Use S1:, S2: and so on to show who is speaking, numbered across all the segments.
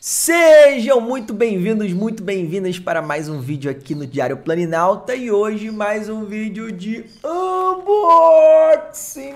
S1: Sejam muito bem-vindos, muito bem-vindas para mais um vídeo aqui no Diário Planinalta e hoje mais um vídeo de unboxing,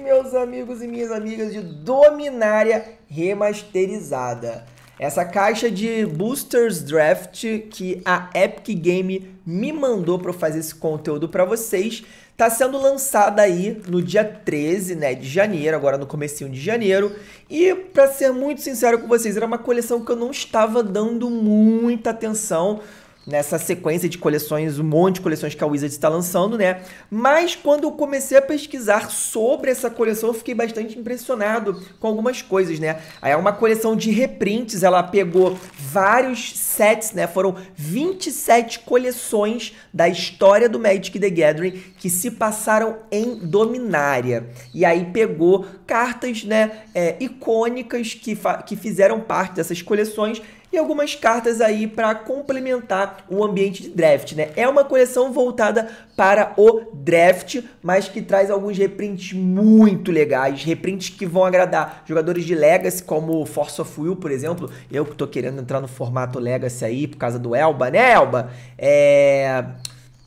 S1: meus amigos e minhas amigas, de Dominária remasterizada. Essa caixa de Boosters Draft que a Epic Game me mandou para eu fazer esse conteúdo para vocês Tá sendo lançada aí no dia 13, né, de janeiro, agora no comecinho de janeiro. E para ser muito sincero com vocês, era uma coleção que eu não estava dando muita atenção, nessa sequência de coleções, um monte de coleções que a Wizards está lançando, né? Mas quando eu comecei a pesquisar sobre essa coleção, eu fiquei bastante impressionado com algumas coisas, né? É uma coleção de reprints, ela pegou vários sets, né? Foram 27 coleções da história do Magic the Gathering que se passaram em Dominária. E aí pegou cartas, né, é, icônicas que, que fizeram parte dessas coleções e algumas cartas aí para complementar o ambiente de draft, né? É uma coleção voltada para o draft, mas que traz alguns reprints muito legais, reprints que vão agradar jogadores de Legacy, como Force of Will, por exemplo. Eu que tô querendo entrar no formato Legacy aí por causa do Elba, né, Elba? É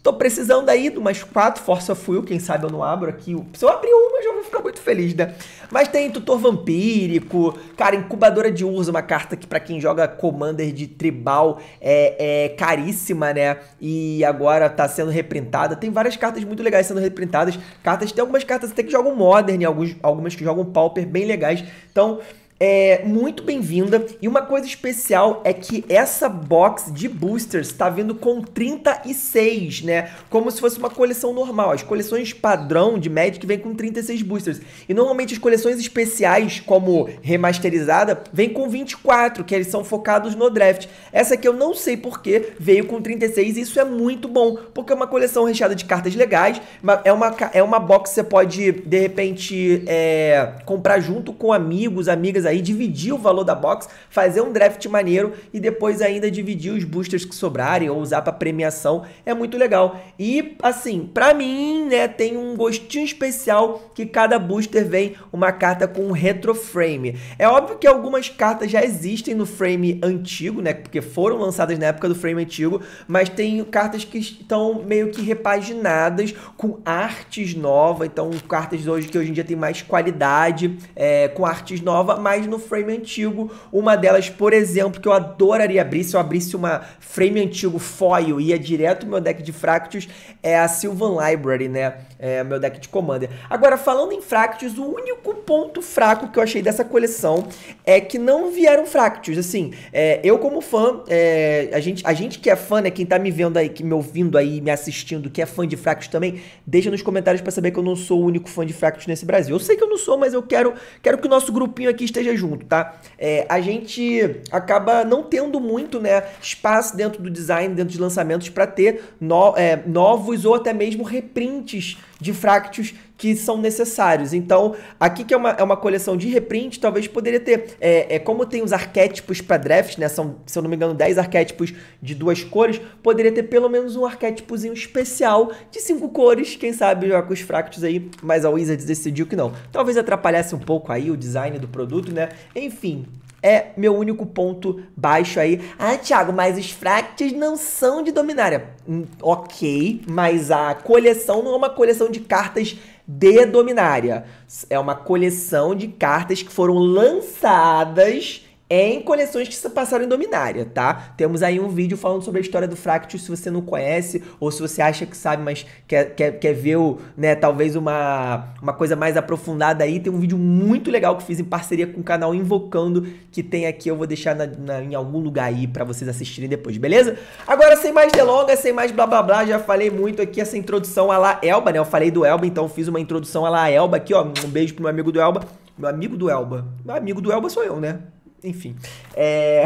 S1: Tô precisando aí de umas quatro Força Fuel, quem sabe eu não abro aqui. Se eu abrir uma, já vou ficar muito feliz, né? Mas tem Tutor Vampírico, cara, Incubadora de Urso, uma carta que para quem joga Commander de Tribal é, é caríssima, né? E agora tá sendo reprintada. Tem várias cartas muito legais sendo reprintadas. Cartas, tem algumas cartas até que jogam Modern, alguns, algumas que jogam Pauper, bem legais. Então é muito bem-vinda. E uma coisa especial é que essa box de boosters está vindo com 36, né? Como se fosse uma coleção normal. As coleções padrão de Magic vem com 36 boosters. E normalmente as coleções especiais, como remasterizada, vem com 24, que eles são focados no draft. Essa aqui eu não sei porquê, veio com 36 e isso é muito bom, porque é uma coleção recheada de cartas legais. É uma, é uma box que você pode, de repente, é, comprar junto com amigos, amigas aí, dividir o valor da box, fazer um draft maneiro e depois ainda dividir os boosters que sobrarem ou usar para premiação. É muito legal. E assim, para mim, né, tem um gostinho especial que cada booster vem uma carta com um retro frame. É óbvio que algumas cartas já existem no frame antigo, né, porque foram lançadas na época do frame antigo, mas tem cartas que estão meio que repaginadas com artes novas, então cartas hoje que hoje em dia tem mais qualidade, é, com artes novas, mas mais no frame antigo. Uma delas, por exemplo, que eu adoraria abrir, se eu abrisse uma frame antigo foil ia direto pro meu deck de Fractus, é a Sylvan Library, né? É meu deck de Commander. Agora, falando em Fractus, o único ponto fraco que eu achei dessa coleção é que não vieram Fractus. Assim, é, eu como fã, é, a, gente, a gente que é fã, né? Quem tá me vendo aí, que me ouvindo aí, me assistindo, que é fã de Fractus também, deixa nos comentários para saber que eu não sou o único fã de Fractus nesse Brasil. Eu sei que eu não sou, mas eu quero, quero que o nosso grupinho aqui esteja esteja junto, tá? É, a gente acaba não tendo muito né, espaço dentro do design, dentro de lançamentos, para ter no, é, novos ou até mesmo reprints de fractos que são necessários. Então, aqui que é uma, é uma coleção de reprint, talvez poderia ter. É, é como tem os arquétipos para draft, né? São, se eu não me engano, 10 arquétipos de duas cores, poderia ter pelo menos um arquétipozinho especial de cinco cores. Quem sabe jogar com os fractos aí, mas a Wizards decidiu que não. Talvez atrapalhasse um pouco aí o design do produto, né? Enfim, é meu único ponto baixo aí. Ah, Thiago, mas os fractas não são de Dominária. Hum, ok, mas a coleção não é uma coleção de cartas de Dominária. É uma coleção de cartas que foram lançadas em coleções que passaram em Dominária, tá? Temos aí um vídeo falando sobre a história do Fractus, se você não conhece, ou se você acha que sabe, mas quer, quer, quer ver, o, né, talvez uma, uma coisa mais aprofundada aí, tem um vídeo muito legal que fiz em parceria com o canal Invocando, que tem aqui, eu vou deixar na, na, em algum lugar aí para vocês assistirem depois, beleza? Agora, sem mais delongas, sem mais blá blá blá, já falei muito aqui essa introdução à la Elba, né? Eu falei do Elba, então fiz uma introdução à la Elba aqui, ó, um beijo pro meu amigo do Elba, meu amigo do Elba, meu amigo do Elba sou eu, né? Enfim, é...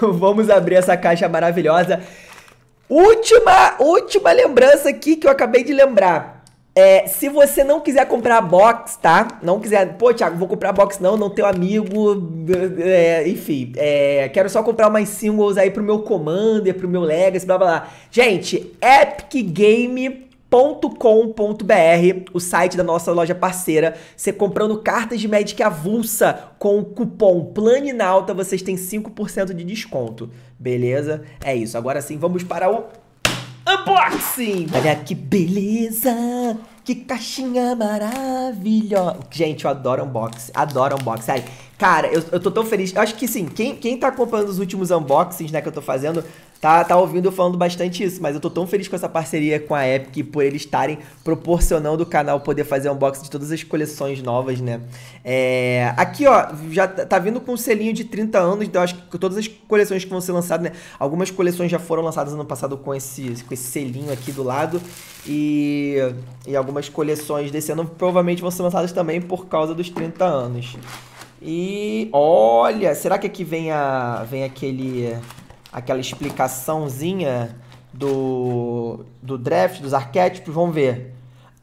S1: vamos abrir essa caixa maravilhosa. Última, última lembrança aqui que eu acabei de lembrar. É, se você não quiser comprar a box, tá? Não quiser, pô, Thiago, vou comprar a box não, não tenho amigo, é, enfim, é, quero só comprar umas singles aí pro meu Commander, pro meu Legacy, blá blá blá. Gente, Epic Game .com.br, o site da nossa loja parceira. Você comprando cartas de Magic avulsa com o cupom Planinalta, vocês têm 5% de desconto. Beleza? É isso. Agora sim, vamos para o unboxing! Olha que beleza! Que caixinha maravilhosa! Gente, eu adoro unboxing. Adoro unboxing. Sério, Cara, eu, eu tô tão feliz. Eu acho que sim, quem, quem tá acompanhando os últimos unboxings, né, que eu tô fazendo, tá, tá ouvindo falando bastante isso, mas eu tô tão feliz com essa parceria com a Epic por eles estarem proporcionando o canal poder fazer unboxing de todas as coleções novas, né? É, aqui, ó, já tá, tá vindo com um selinho de 30 anos, então acho que todas as coleções que vão ser lançadas, né? Algumas coleções já foram lançadas ano passado com esse, com esse selinho aqui do lado, e, e algumas coleções desse ano provavelmente vão ser lançadas também por causa dos 30 anos. E olha, será que aqui vem a vem aquele aquela explicaçãozinha do do draft dos arquétipos? Vamos ver.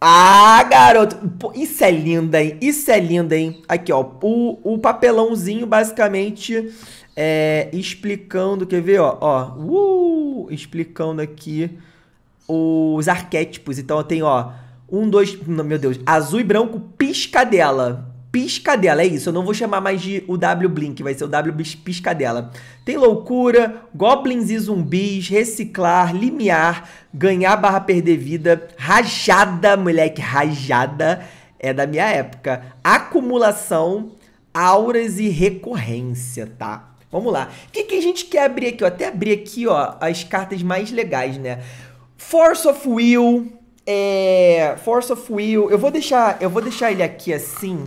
S1: Ah, garoto, Pô, isso é linda, hein? Isso é linda, hein? Aqui, ó, o, o papelãozinho basicamente é, explicando, quer ver, ó, ó, uh, explicando aqui os arquétipos. Então, tem, ó, um, dois, meu Deus, azul e branco, piscadela. Piscadela, é isso. Eu não vou chamar mais de o W Blink, vai ser o W Piscadela. Tem loucura, goblins e zumbis, reciclar, limiar, ganhar barra perder vida, rajada, moleque, rajada é da minha época. Acumulação, auras e recorrência, tá? Vamos lá. O que, que a gente quer abrir aqui? Eu até abri aqui, ó, as cartas mais legais, né? Force of Will, é... Force of Will. Eu vou deixar, eu vou deixar ele aqui assim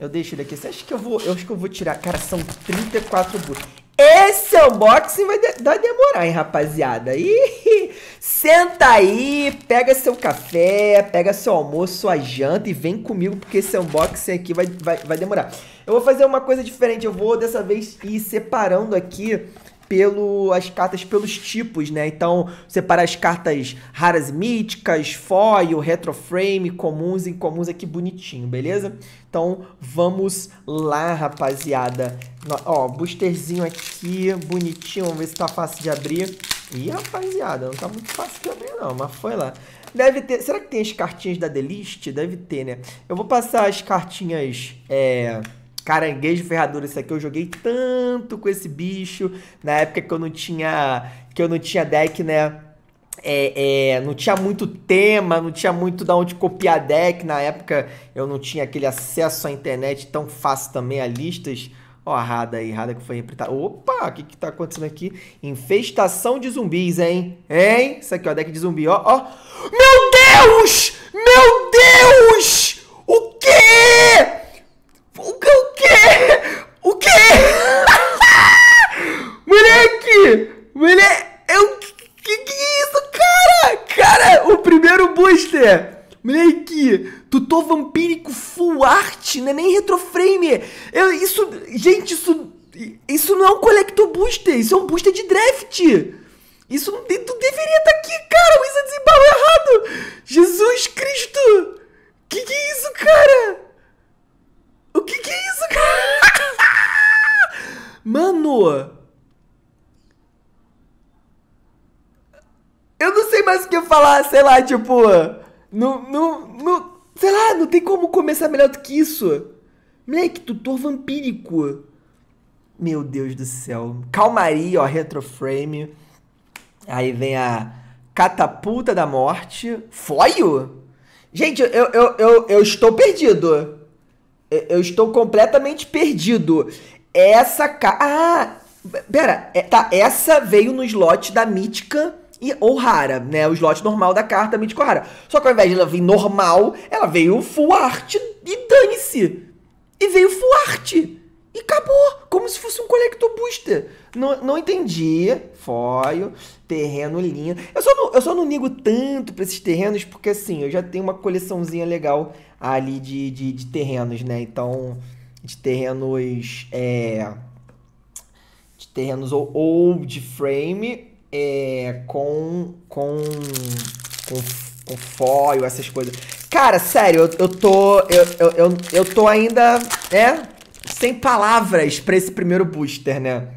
S1: eu deixo ele aqui. Você acha que eu vou. Eu acho que eu vou tirar. Cara, são 34 burros. Esse é unboxing vai, de, vai demorar, hein, rapaziada. E senta aí, pega seu café, pega seu almoço, sua janta e vem comigo, porque esse unboxing aqui vai, vai, vai demorar. Eu vou fazer uma coisa diferente. Eu vou dessa vez ir separando aqui pelo as cartas pelos tipos, né? Então, separa as cartas raras míticas, foil, retroframe, comuns e incomuns aqui bonitinho, beleza? Então, vamos lá, rapaziada. Ó, boosterzinho aqui, bonitinho, vamos ver se tá fácil de abrir. Ih, rapaziada, não tá muito fácil de abrir não, mas foi lá. Deve ter, será que tem as cartinhas da Delist? Deve ter, né? Eu vou passar as cartinhas, é... Caranguejo ferradura, isso aqui eu joguei tanto com esse bicho na época que eu não tinha que eu não tinha deck, né? É, é, não tinha muito tema, não tinha muito da onde copiar deck. Na época eu não tinha aquele acesso à internet tão fácil também a listas. Ó, a Rada aí, Rada que foi representada. Opa, o que que tá acontecendo aqui? Infestação de zumbis, hein? Hein? Isso aqui, ó, deck de zumbi, ó, ó. Meu Deus! Meu Deus! O quê? Ele é. Eu. É que que é isso, cara? Cara, o primeiro booster! Moleque, tô vampírico full art, não é nem retroframe. Eu, isso, gente, isso, isso não é um collector booster, isso é um booster de draft. Isso não, tu deveria estar tá aqui, cara, o Isa desembalou errado. Jesus Cristo, que que é isso, cara? O que que é isso, cara? Mano, Eu não sei mais o que falar, sei lá, tipo. Não, não, não, sei lá, não tem como começar melhor do que isso. Moleque, tutor vampírico. Meu Deus do céu. Calmaria, ó, retroframe. Aí vem a catapulta da morte. Foio? Gente, eu, eu, eu, eu estou perdido. Eu, eu estou completamente perdido. Essa ca... Ah! Pera, é, tá, essa veio no slot da mítica e, ou rara, né? O slot normal da carta mítico rara. Só que ao invés de ela vir normal, ela veio full art e dane-se. E veio full art. E acabou, como se fosse um collector booster. Não, não entendi. Foil, terreno linha. Eu só, não, eu só não ligo tanto para esses terrenos, porque assim, eu já tenho uma coleçãozinha legal ali de, de, de terrenos, né? Então, de terrenos. É, de terrenos ou, ou de frame é, com, com, com, com foil, essas coisas. Cara, sério, eu, eu tô. Eu, eu, eu, eu tô ainda, é Sem palavras pra esse primeiro booster, né?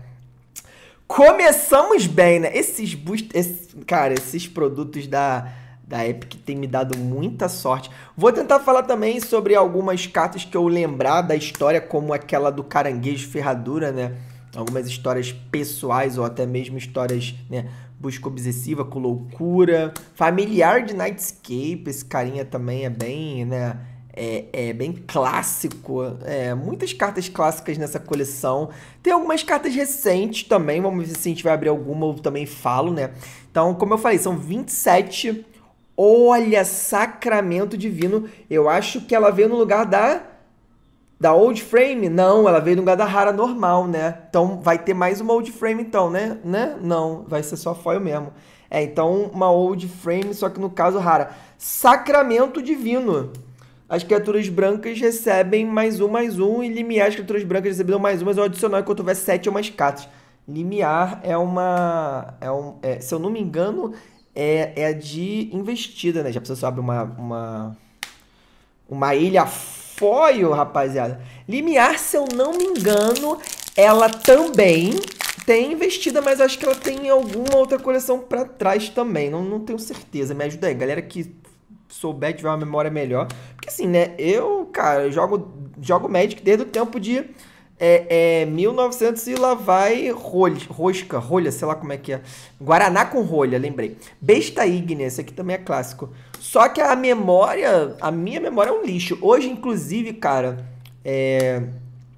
S1: Começamos bem, né? Esses boosters. Esse, cara, esses produtos da da Epic tem me dado muita sorte. Vou tentar falar também sobre algumas cartas que eu lembrar da história, como aquela do caranguejo ferradura, né? algumas histórias pessoais ou até mesmo histórias, né? Busca obsessiva com loucura. Familiar de Nightscape, esse carinha também é bem, né? É, é, bem clássico. É, muitas cartas clássicas nessa coleção. Tem algumas cartas recentes também. Vamos ver se a gente vai abrir alguma, eu também falo, né? Então, como eu falei, são 27. Olha, Sacramento Divino. Eu acho que ela veio no lugar da da old frame? Não, ela veio de um Gadahara normal, né? Então vai ter mais uma old frame então, né? né? Não, vai ser só foil mesmo. É, então uma old frame, só que no caso rara. Sacramento divino. As criaturas brancas recebem mais um, mais um, e limiar as criaturas brancas receberam mais um, mas um adicional enquanto houver sete ou mais cartas. Limiar é uma. É um, é, se eu não me engano, é, é de investida, né? Já precisa abrir uma, uma, uma ilha foil, rapaziada. Limiar, se eu não me engano, ela também tem investida, mas acho que ela tem alguma outra coleção para trás também. Não, não tenho certeza. Me ajuda aí, galera que souber, tiver uma memória melhor. Porque assim, né? Eu, cara, jogo, jogo Magic desde o tempo de é, é 1900 e lá vai rolha, rosca, rolha, sei lá como é que é. Guaraná com rolha, lembrei. Besta ígnea, esse aqui também é clássico. Só que a memória, a minha memória é um lixo. Hoje, inclusive, cara, é...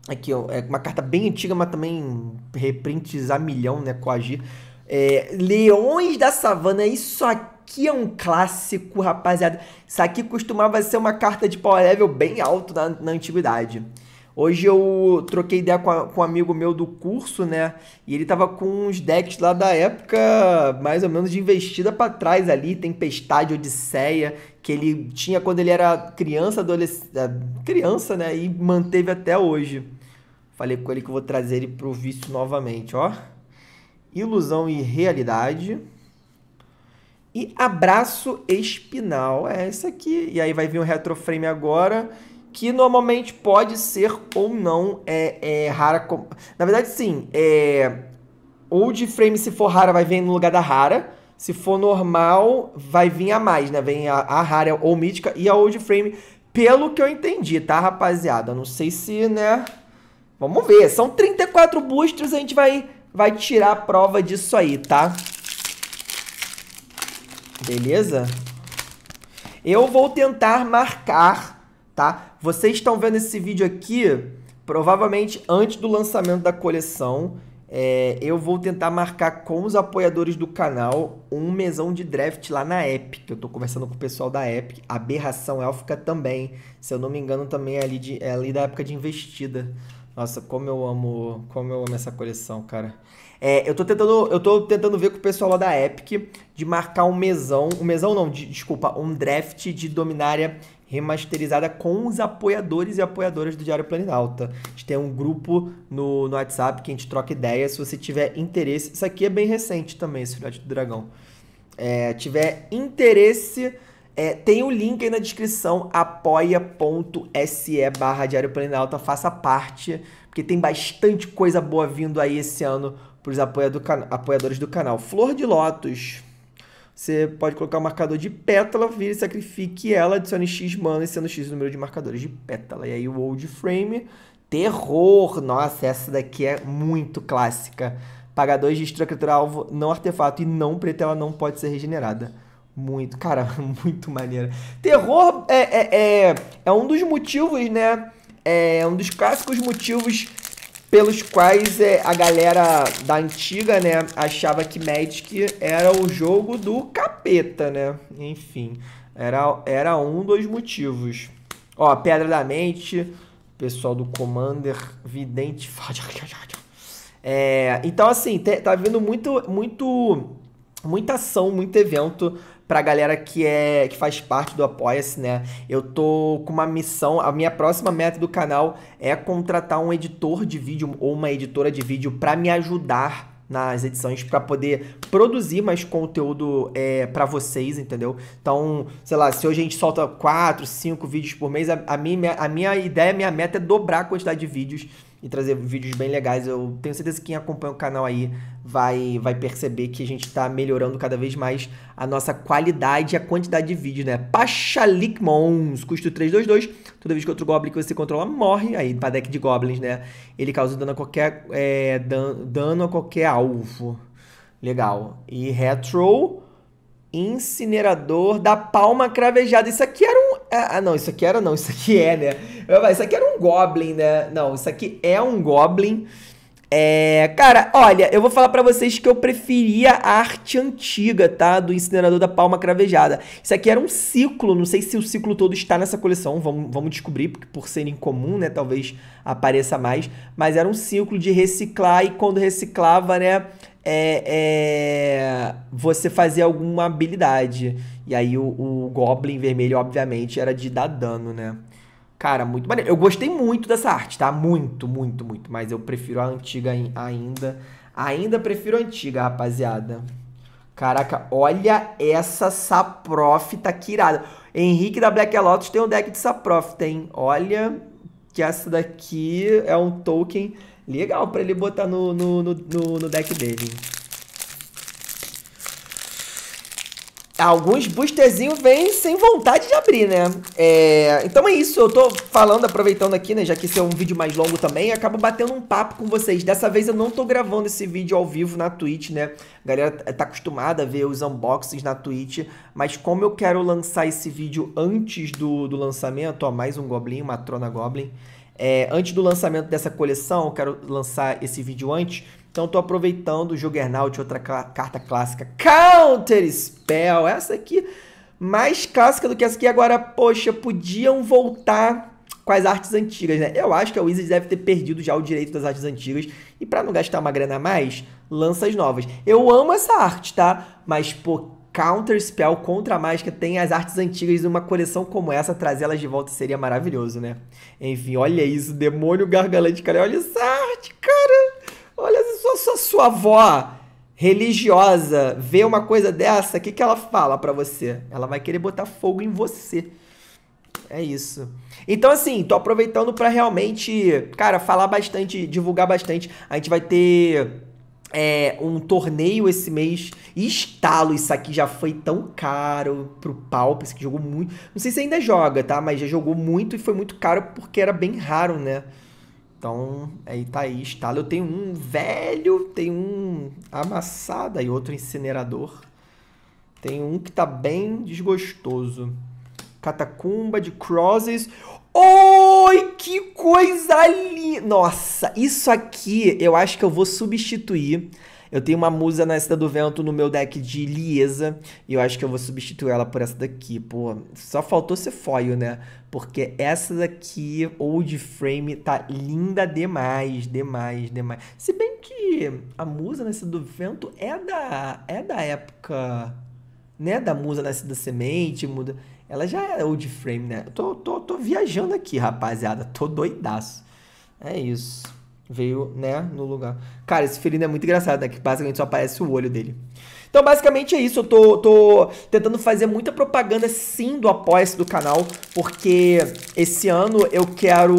S1: Aqui, ó, é uma carta bem antiga, mas também reprints a milhão, né, coagir. É, Leões da Savana, isso aqui é um clássico, rapaziada. Isso aqui costumava ser uma carta de power level bem alto na, na antiguidade. Hoje eu troquei ideia com, a, com um amigo meu do curso, né? E ele tava com uns decks lá da época, mais ou menos de investida para trás ali, Tempestade, Odisseia, que ele tinha quando ele era criança, adolescente, é, criança, né? E manteve até hoje. Falei com ele que eu vou trazer ele pro vício novamente, ó. Ilusão e realidade. E abraço espinal. É essa aqui. E aí vai vir um retroframe agora que normalmente pode ser ou não é, é rara. Na verdade, sim. É, de frame, se for rara, vai vir no lugar da rara. Se for normal, vai vir a mais, né? Vem a, a rara ou mítica e a old frame, pelo que eu entendi, tá, rapaziada? Não sei se, né? Vamos ver. São 34 boosters, a gente vai, vai tirar a prova disso aí, tá? Beleza? Eu vou tentar marcar tá? Vocês estão vendo esse vídeo aqui, provavelmente antes do lançamento da coleção, é, eu vou tentar marcar com os apoiadores do canal um mesão de draft lá na Epic. Eu tô conversando com o pessoal da Epic. Aberração Élfica também. Se eu não me engano, também é ali, de, é ali da época de investida. Nossa, como eu amo, como eu amo essa coleção, cara. É, eu, tô tentando, eu tô tentando ver com o pessoal lá da Epic de marcar um mesão. Um mesão não, de, desculpa, um draft de Dominária remasterizada com os apoiadores e apoiadoras do Diário Planalto. A gente tem um grupo no, no WhatsApp que a gente troca ideias. Se você tiver interesse, isso aqui é bem recente também, esse filhote do dragão. É, tiver interesse, é, tem o um link aí na descrição, apoia.se barra Diário Planalto. faça parte, porque tem bastante coisa boa vindo aí esse ano para os apoiadores do canal. Flor de Lótus, você pode colocar o marcador de pétala, vire, sacrifique ela, adicione X mana, sendo X o número de marcadores de pétala. E aí o old frame, terror. Nossa, essa daqui é muito clássica. Pagar dois de criatura alvo, não artefato e não preta ela não pode ser regenerada. Muito, cara, muito maneira. Terror é, é, é, é um dos motivos, né? É, é um dos clássicos motivos pelos quais é, a galera da antiga, né, achava que Magic era o jogo do capeta, né? Enfim, era, era um dos motivos. Ó, Pedra da Mente, pessoal do Commander, Vidente. É, então, assim, tá vindo muito, muito, muita ação, muito evento pra galera que é que faz parte do Apoia-se, né? Eu tô com uma missão, a minha próxima meta do canal é contratar um editor de vídeo ou uma editora de vídeo para me ajudar nas edições para poder produzir mais conteúdo é, para vocês, entendeu? Então, sei lá, se hoje a gente solta 4, 5 vídeos por mês, a, a, minha, a minha ideia, a minha meta é dobrar a quantidade de vídeos e trazer vídeos bem legais. Eu tenho certeza que quem acompanha o canal aí vai, vai perceber que a gente está melhorando cada vez mais a nossa qualidade e a quantidade de vídeo né? Mons, custo 322. Toda vez que outro Goblin que você controla morre, aí para deck de Goblins, né? Ele causa dano a qualquer, é, dano a qualquer alvo. Legal. E Retro Incinerador da Palma Cravejada. Isso aqui era um ah, ah, não, isso aqui era não, isso aqui é, né? Ah, isso aqui era um Goblin, né? Não, isso aqui é um Goblin. É, cara, olha, eu vou falar para vocês que eu preferia a arte antiga, tá? Do incinerador da palma cravejada. Isso aqui era um ciclo, não sei se o ciclo todo está nessa coleção, vamos, vamos descobrir, porque por ser incomum, né? Talvez apareça mais. Mas era um ciclo de reciclar e quando reciclava, né? é, é, você fazer alguma habilidade. E aí o, o, Goblin vermelho, obviamente, era de dar dano, né? Cara, muito maneiro. Eu gostei muito dessa arte, tá? Muito, muito, muito. Mas eu prefiro a antiga ainda. Ainda prefiro a antiga, rapaziada. Caraca, olha essa Saprof, tá irada. Henrique da Black Lotus tem um deck de Saprof, tem. Olha que essa daqui é um token Legal para ele botar no, no, no, no, deck dele. Alguns boosterzinhos vêm sem vontade de abrir, né? É, então é isso, eu tô falando, aproveitando aqui, né? Já que esse é um vídeo mais longo também, acabo batendo um papo com vocês. Dessa vez eu não tô gravando esse vídeo ao vivo na Twitch, né? A galera tá, tá acostumada a ver os unboxings na Twitch, mas como eu quero lançar esse vídeo antes do, do lançamento, ó, mais um Goblin, uma Trona Goblin. É, antes do lançamento dessa coleção, quero lançar esse vídeo antes. Então estou aproveitando o Juggernaut, outra carta clássica, Counter Spell. Essa aqui mais clássica do que essa aqui. Agora, poxa, podiam voltar com as artes antigas, né? Eu acho que a Wizards deve ter perdido já o direito das artes antigas. E para não gastar uma grana a mais, lança as novas. Eu amo essa arte, tá? Mas, pô, Counter Spell contra a mágica tem as artes antigas de uma coleção como essa, trazer elas de volta seria maravilhoso, né? Enfim, olha isso, demônio gargalante, cara. Olha essa arte, cara. Olha só sua, sua avó religiosa vê uma coisa dessa, o que, que ela fala para você? Ela vai querer botar fogo em você. É isso. Então, assim, tô aproveitando para realmente, cara, falar bastante, divulgar bastante. A gente vai ter é, um torneio esse mês. estalo, isso aqui já foi tão caro pro Palpes, que jogou muito. Não sei se ainda joga, tá? Mas já jogou muito e foi muito caro porque era bem raro, né? Então, aí tá aí, estalo. Eu tenho um velho, tenho um amassada e outro incinerador. Tem um que tá bem desgostoso. Catacumba de Crosses. Oi, que coisa linda! Nossa, isso aqui eu acho que eu vou substituir. Eu tenho uma musa na do Vento no meu deck de Liesa. E eu acho que eu vou substituir ela por essa daqui. Pô, só faltou ser foil, né? Porque essa daqui, Old Frame, tá linda demais, demais, demais. Se bem que a musa na do Vento é da, é da época, né? Da musa na da Semente, muda... Ela já era é old frame, né? Tô, tô, tô viajando aqui, rapaziada. Tô doidaço. É isso. Veio, né, no lugar. Cara, esse felino é muito engraçado, né? Que basicamente só aparece o olho dele. Então, basicamente é isso. Eu tô, tô tentando fazer muita propaganda, sim, do apoia-se do canal. Porque esse ano eu quero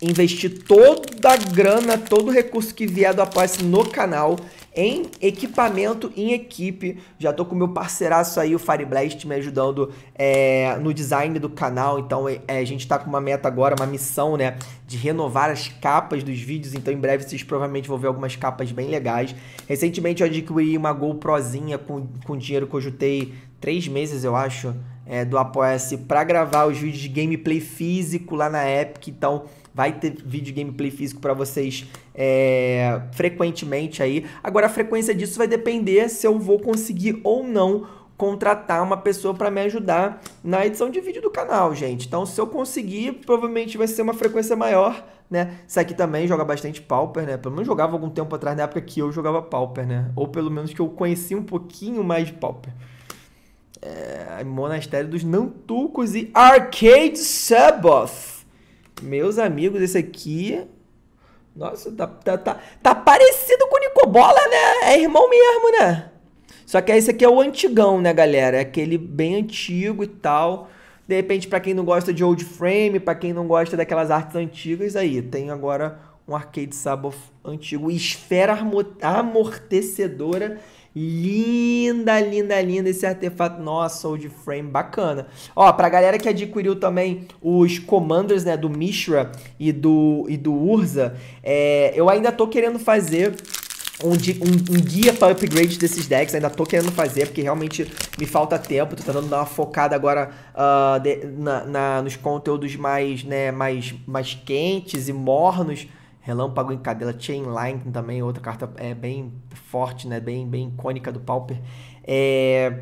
S1: investir toda a grana, todo o recurso que vier do apoia-se no canal em equipamento em equipe. Já tô com meu parceiraço aí, o Blast, me ajudando é, no design do canal. Então é, é, a gente tá com uma meta agora, uma missão, né? De renovar as capas dos vídeos. Então em breve vocês provavelmente vão ver algumas capas bem legais. Recentemente eu adquiri uma GoProzinha com, com dinheiro que eu jutei três meses, eu acho, é, do Apoia-se pra gravar os vídeos de gameplay físico lá na Epic. Então vai ter vídeo gameplay físico para vocês é, frequentemente aí. Agora a frequência disso vai depender se eu vou conseguir ou não contratar uma pessoa para me ajudar na edição de vídeo do canal, gente. Então, se eu conseguir, provavelmente vai ser uma frequência maior, né? Isso aqui também joga bastante Pauper, né? Pelo menos jogava algum tempo atrás, na época que eu jogava Pauper, né? Ou pelo menos que eu conheci um pouquinho mais de Pauper. É... Monastério dos Nantucos e Arcade Sabbath. Meus amigos, esse aqui. Nossa, tá, tá, tá, tá parecido com o Nicobola, né? É irmão mesmo, né? Só que esse aqui é o antigão, né, galera? É aquele bem antigo e tal. De repente, para quem não gosta de old frame, para quem não gosta daquelas artes antigas, aí tem agora um arcade Sabbath antigo, esfera amortecedora Linda, linda, linda esse artefato. Nossa, old frame, bacana. Ó, pra galera que adquiriu também os commanders, né, do Mishra e do, e do Urza, é, eu ainda tô querendo fazer um, um, um, guia para upgrade desses decks. Ainda tô querendo fazer, porque realmente me falta tempo. Tô tentando dar uma focada agora uh, de, na, na, nos conteúdos mais, né, mais, mais quentes e mornos. Relâmpago em Cadela, Chain Lightning também, outra carta é, bem forte, né? bem, bem icônica do Pauper. É,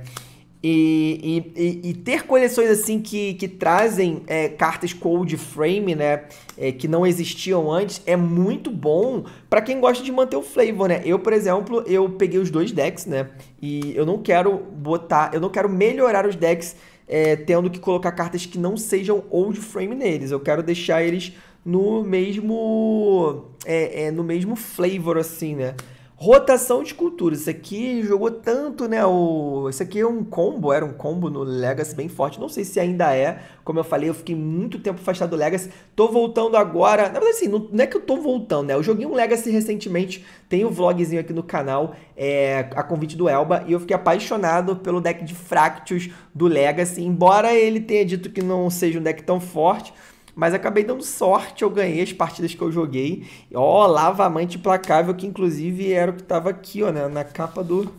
S1: e, e, e, ter coleções assim que, que trazem é, cartas cold frame, né? É, que não existiam antes, é muito bom para quem gosta de manter o flavor, né? Eu, por exemplo, eu peguei os dois decks, né? E eu não quero botar, eu não quero melhorar os decks é, tendo que colocar cartas que não sejam old frame neles. Eu quero deixar eles no mesmo é, é, no mesmo flavor assim, né? Rotação de culturas. Isso aqui jogou tanto, né? O... Isso aqui é um combo, era um combo no Legacy bem forte. Não sei se ainda é. Como eu falei, eu fiquei muito tempo afastado do Legacy. Tô voltando agora. Na verdade, assim, não, não é que eu tô voltando, né? Eu joguei um Legacy recentemente. Tem um vlogzinho aqui no canal, é, a convite do Elba. E eu fiquei apaixonado pelo deck de Fractus do Legacy. Embora ele tenha dito que não seja um deck tão forte mas acabei dando sorte, eu ganhei as partidas que eu joguei. Ó, lava amante implacável, que inclusive era o que tava aqui, ó, né? na capa do,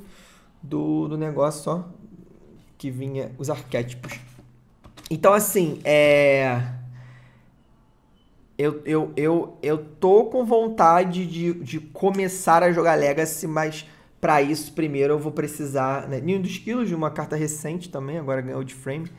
S1: do, do negócio, ó, que vinha os arquétipos. Então, assim, é... Eu, eu, eu, eu tô com vontade de, de começar a jogar Legacy, mas para isso, primeiro eu vou precisar. Né? Ninho dos Quilos, de uma carta recente também, agora ganhou de frame.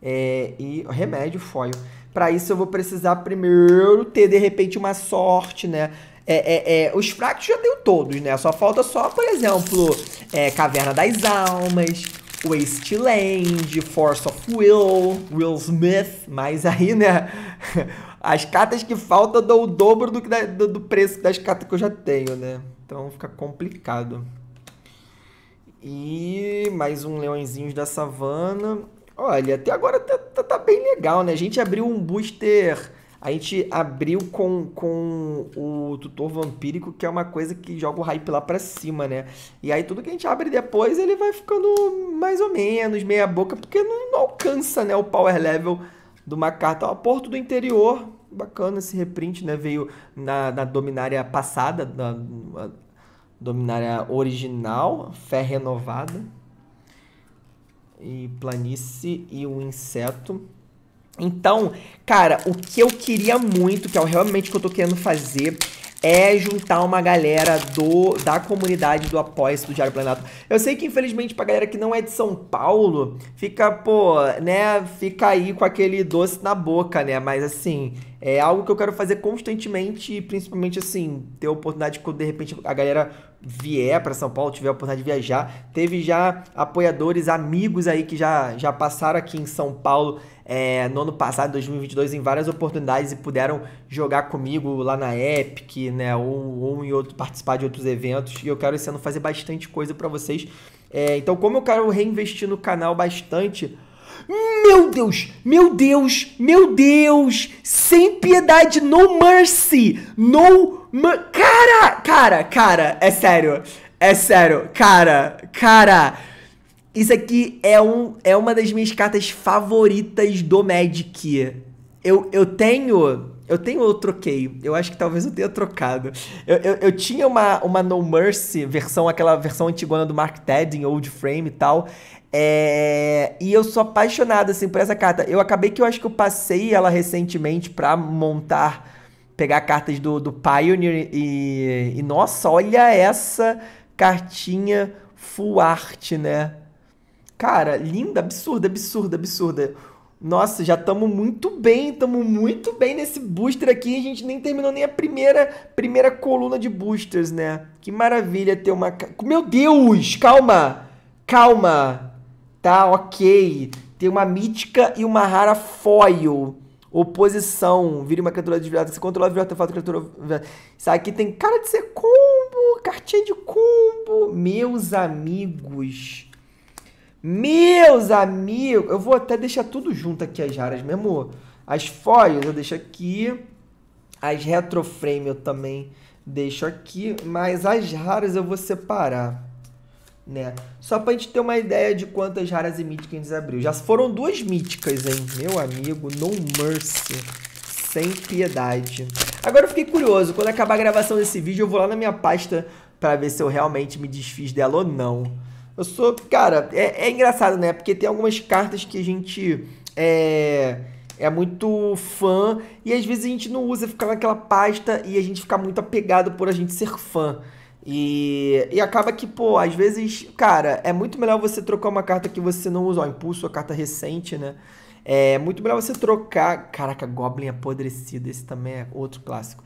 S1: É, e remédio, foil. Para isso eu vou precisar primeiro ter, de repente, uma sorte, né? É, é, é, os fracos já tenho todos, né? Só falta só, por exemplo, é, Caverna das Almas, Wasteland, Force of Will, Will Smith, mas aí, né? As cartas que faltam dão o dobro do, do, do preço das cartas que eu já tenho, né? Então fica complicado. E mais um Leõezinhos da Savana. Olha, até agora tá, tá, tá, bem legal, né? A gente abriu um booster. A gente abriu com, com o tutor vampírico, que é uma coisa que joga o hype lá pra cima, né? E aí tudo que a gente abre depois, ele vai ficando mais ou menos, meia boca, porque não, não alcança né, o power level de uma carta. Ó, Porto do Interior, bacana esse reprint, né? Veio na, na dominária passada, na, na dominária original, fé renovada e planície e o inseto. Então, cara, o que eu queria muito, que é realmente o que eu tô querendo fazer, é juntar uma galera do da comunidade do apoia do Diário Planalto. Eu sei que infelizmente pra galera que não é de São Paulo, fica, pô, né, fica aí com aquele doce na boca, né? Mas assim, é algo que eu quero fazer constantemente e principalmente assim, ter a oportunidade quando de repente a galera vier para São Paulo, tiver a oportunidade de viajar. Teve já apoiadores, amigos aí que já, já passaram aqui em São Paulo é, no ano passado, 2022, em várias oportunidades e puderam jogar comigo lá na Epic, né? Ou, ou em outro, participar de outros eventos. E eu quero esse ano fazer bastante coisa para vocês. É, então, como eu quero reinvestir no canal bastante, meu Deus, meu Deus, meu Deus, sem piedade, no mercy, no mer cara, cara, cara, é sério, é sério, cara, cara. Isso aqui é, um, é uma das minhas cartas favoritas do Magic. Eu, eu tenho. Eu tenho eu troquei? Eu acho que talvez eu tenha trocado. Eu, eu, eu, tinha uma, uma No Mercy, versão, aquela versão antigona do Mark Tedding, old frame e tal. É... E eu sou apaixonado, assim, por essa carta. Eu acabei que eu acho que eu passei ela recentemente pra montar, pegar cartas do, do Pioneer e... e nossa, olha essa cartinha full art, né? Cara, linda, absurda, absurda, absurda. Nossa, já estamos muito bem, estamos muito bem nesse booster aqui. A gente nem terminou nem a primeira primeira coluna de boosters, né? Que maravilha ter uma... Meu Deus, calma! Calma! Tá, ok. Tem uma mítica e uma rara foil. Oposição. Vira uma criatura desviada. Você controla, vira artefato, criatura... Isso aqui tem cara de ser combo. Cartinha de combo. Meus amigos. Meus amigos. Eu vou até deixar tudo junto aqui as raras mesmo. As foils eu deixo aqui. As retroframe eu também deixo aqui. Mas as raras eu vou separar né? Só pra gente ter uma ideia de quantas raras e míticas a gente abriu. Já foram duas míticas, hein? Meu amigo, no mercy. Sem piedade. Agora eu fiquei curioso. Quando acabar a gravação desse vídeo, eu vou lá na minha pasta para ver se eu realmente me desfiz dela ou não. Eu sou... Cara, é, é engraçado, né? Porque tem algumas cartas que a gente... É é muito fã e às vezes a gente não usa, ficar naquela pasta e a gente fica muito apegado por a gente ser fã. E, e acaba que, pô, às vezes, cara, é muito melhor você trocar uma carta que você não usou, impulso, a carta recente, né? É muito melhor você trocar. Caraca, Goblin apodrecido, esse também é outro clássico.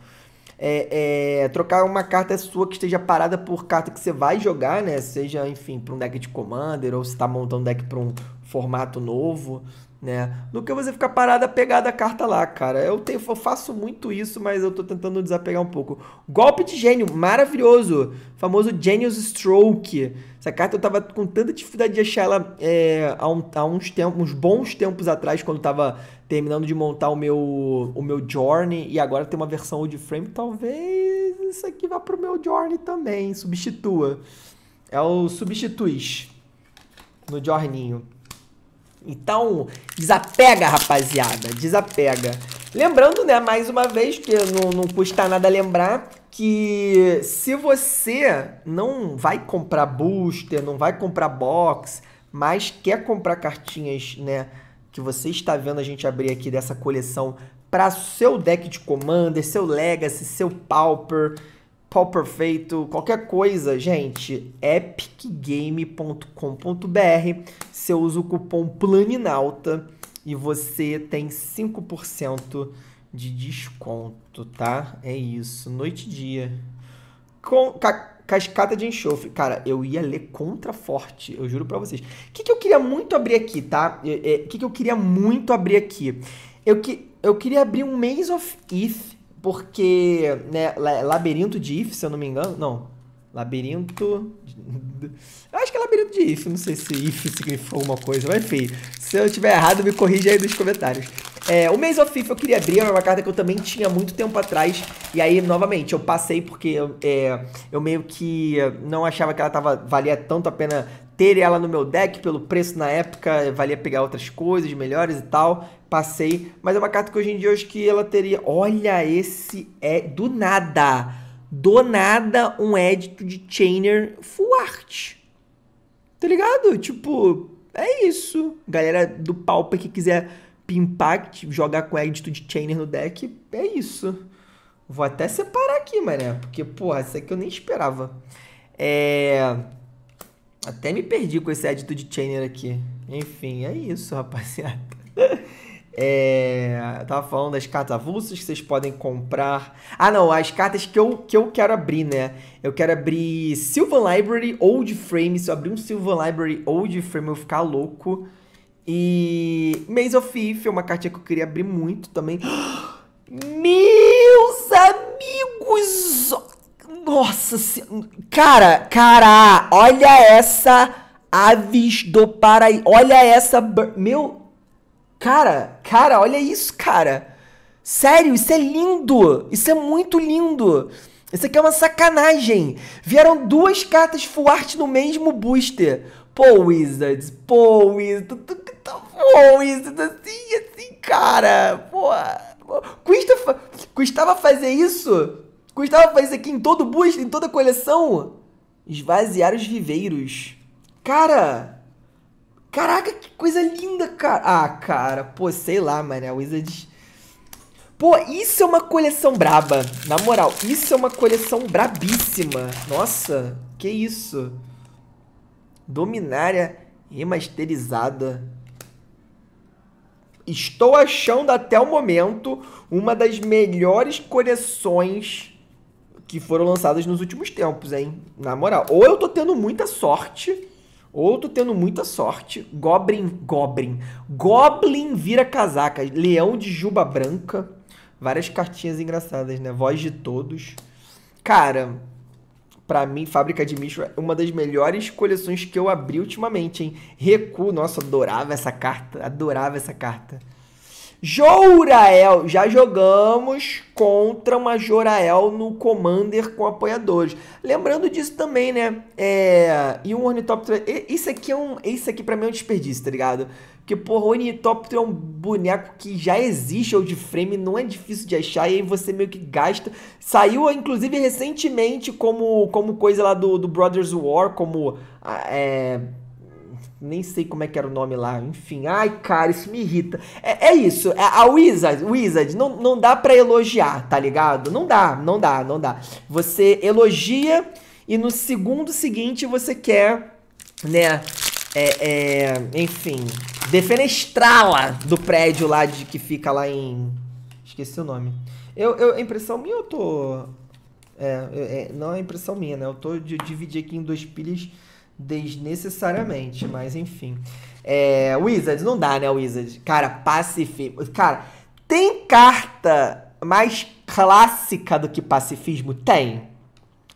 S1: É, é, trocar uma carta sua que esteja parada por carta que você vai jogar, né? Seja, enfim, para um deck de Commander ou se está montando um deck para um formato novo né? Do que você ficar parada pegada a carta lá, cara. Eu, tenho, eu faço muito isso, mas eu tô tentando desapegar um pouco. Golpe de gênio, maravilhoso. Famoso Genius Stroke. Essa carta eu tava com tanta dificuldade de achar ela é, há, um, há, uns, tempos, uns bons tempos atrás, quando eu tava terminando de montar o meu, o meu Journey. E agora tem uma versão old frame. Talvez isso aqui vá pro meu Journey também. Substitua. É o Substituis. No Jorninho. Então, desapega, rapaziada, desapega. Lembrando, né, mais uma vez, que não, não custa nada lembrar que se você não vai comprar booster, não vai comprar box, mas quer comprar cartinhas, né, que você está vendo a gente abrir aqui dessa coleção para seu deck de Commander, seu Legacy, seu Pauper, pau perfeito, qualquer coisa, gente, epicgame.com.br. Você usa o cupom Planinalta e você tem 5% de desconto, tá? É isso, noite e dia. Com ca, cascata de enxofre. Cara, eu ia ler contra forte. eu juro para vocês. O que, que eu queria muito abrir aqui, tá? O é, é, que, que eu queria muito abrir aqui? Eu, que, eu queria abrir um Maze of Eth porque, né, Labirinto de If, se eu não me engano, não. Labirinto. Eu acho que é labirinto de if, não sei se if significa alguma coisa, mas enfim. Se eu tiver errado, me corrija aí nos comentários. É, o Maze of If eu queria abrir, é uma carta que eu também tinha muito tempo atrás. E aí, novamente, eu passei porque é, eu meio que não achava que ela tava, valia tanto a pena ter ela no meu deck pelo preço na época, valia pegar outras coisas melhores e tal. Passei, mas é uma carta que hoje em dia eu acho que ela teria. Olha, esse é do nada. Do nada um édito de Chainer full art. Tá ligado? Tipo, é isso. Galera do Pauper que quiser pimpact jogar com édito de Chainer no deck, é isso. Vou até separar aqui, mané, porque, porra, isso aqui eu nem esperava. É. Até me perdi com esse edito de Chainer aqui. Enfim, é isso, rapaziada. É, eu tava falando das cartas avulsas que vocês podem comprar. Ah, não, as cartas que eu, que eu quero abrir, né? Eu quero abrir Silva Library Old Frame. Se eu abrir um Silva Library Old Frame, eu vou ficar louco. E Maze of If é uma cartinha que eu queria abrir muito também. Mil nossa senhora. Cara, cara, olha essa Aves do Paraíso. Olha essa. Meu. Cara, cara, olha isso, cara. Sério, isso é lindo. Isso é muito lindo. Isso aqui é uma sacanagem. Vieram duas cartas full art no mesmo booster. Pô, Wizards. Pô, Wizards. Pô, Wizards. Assim, assim, cara. Pô. Custa, custava fazer isso Gustavo faz isso aqui em todo boost, em toda coleção. Esvaziar os viveiros. Cara! Caraca, que coisa linda, cara. Ah, cara, pô, sei lá, mano. É a Wizards... Pô, isso é uma coleção braba. Na moral, isso é uma coleção brabíssima. Nossa, que isso. Dominária remasterizada. Estou achando até o momento uma das melhores coleções que foram lançadas nos últimos tempos, hein? Na moral. Ou eu tô tendo muita sorte, ou eu tô tendo muita sorte. Goblin, Goblin. Goblin vira casaca. Leão de juba branca. Várias cartinhas engraçadas, né? Voz de todos. Cara, para mim, Fábrica de Micho é uma das melhores coleções que eu abri ultimamente, hein? Recu, nossa, adorava essa carta. Adorava essa carta. Jourael, já jogamos contra uma Jorael no Commander com apoiadores. Lembrando disso também, né? É... E um Ornitóptero. Isso aqui é um. Isso aqui pra mim é um desperdício, tá ligado? Porque, porra, o é um boneco que já existe é ou de frame, não é difícil de achar, e aí você meio que gasta. Saiu, inclusive, recentemente como, como coisa lá do, do Brothers War, como. Ah, é nem sei como é que era o nome lá, enfim. Ai, cara, isso me irrita. É, é isso, é a Wizard, Wizard, não, não dá pra elogiar, tá ligado? Não dá, não dá, não dá. Você elogia e no segundo seguinte você quer, né, é, é, enfim, defenestrá-la do prédio lá de que fica lá em... Esqueci o nome. Eu, eu, é impressão minha eu tô... É, é, é, não é impressão minha, né? Eu tô de dividir aqui em dois pilhas desnecessariamente, mas enfim. É, Wizards, não dá, né, Wizards? Cara, pacifismo. Cara, tem carta mais clássica do que pacifismo? Tem.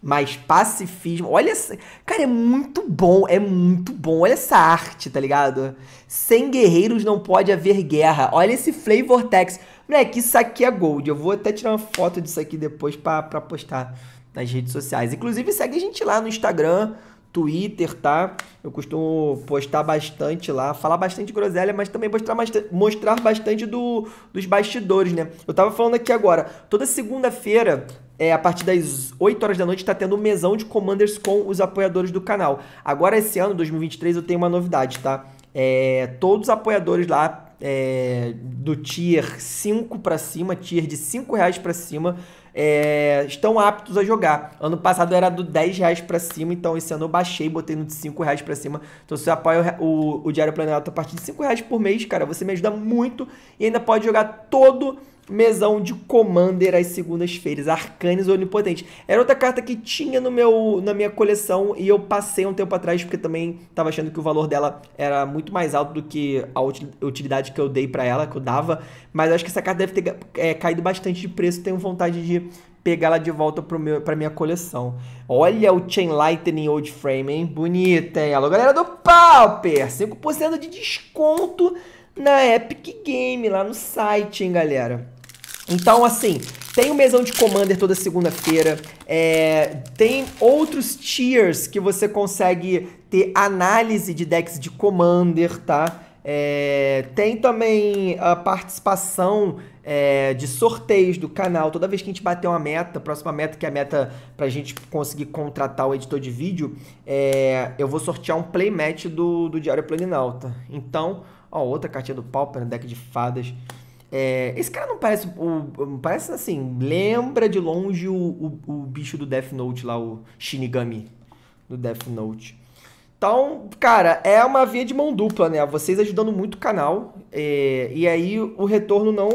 S1: Mas pacifismo. Olha essa. Cara, é muito bom. É muito bom. Olha essa arte, tá ligado? Sem guerreiros não pode haver guerra. Olha esse Flavor Text. Moleque, isso aqui é gold. Eu vou até tirar uma foto disso aqui depois pra, pra postar nas redes sociais. Inclusive, segue a gente lá no Instagram Twitter, tá? Eu costumo postar bastante lá, falar bastante groselha, mas também mostrar, mostrar bastante do, dos bastidores, né? Eu tava falando aqui agora, toda segunda-feira, é, a partir das 8 horas da noite, tá tendo um mesão de Commanders com os apoiadores do canal. Agora, esse ano, 2023, eu tenho uma novidade, tá? É, todos os apoiadores lá, é, do tier 5 para cima, tier de 5 reais para cima, é, estão aptos a jogar. Ano passado era do 10 reais para cima, então esse ano eu baixei, botei no de 5 reais para cima. Então você apoia o, o, o Diário Planalto a partir de 5 reais por mês, cara, você me ajuda muito e ainda pode jogar todo Mesão de Commander às segundas-feiras, Arcanes Onipotente. Era outra carta que tinha no meu, na minha coleção e eu passei um tempo atrás porque também estava achando que o valor dela era muito mais alto do que a utilidade que eu dei para ela, que eu dava. Mas acho que essa carta deve ter é, caído bastante de preço, tenho vontade de pegá-la de volta pro meu, pra minha coleção. Olha o Chain Lightning Old Frame, hein? Bonita, hein? Alô, galera do Pauper! 5% de desconto na Epic Game, lá no site, hein, galera? Então, assim, tem o mesão de Commander toda segunda-feira. É, tem outros tiers que você consegue ter análise de decks de Commander, tá? É, tem também a participação é, de sorteios do canal. Toda vez que a gente bater uma meta, próxima meta, que é a meta pra gente conseguir contratar o editor de vídeo, é, eu vou sortear um playmatch do, do Diário Planinalta. Então, ó, outra cartinha do Pauper, deck de fadas. É, esse cara não parece. O, parece assim, lembra de longe o, o, o, bicho do Death Note lá, o Shinigami do Death Note. Então, cara, é uma via de mão dupla, né? Vocês ajudando muito o canal. É, e aí o retorno não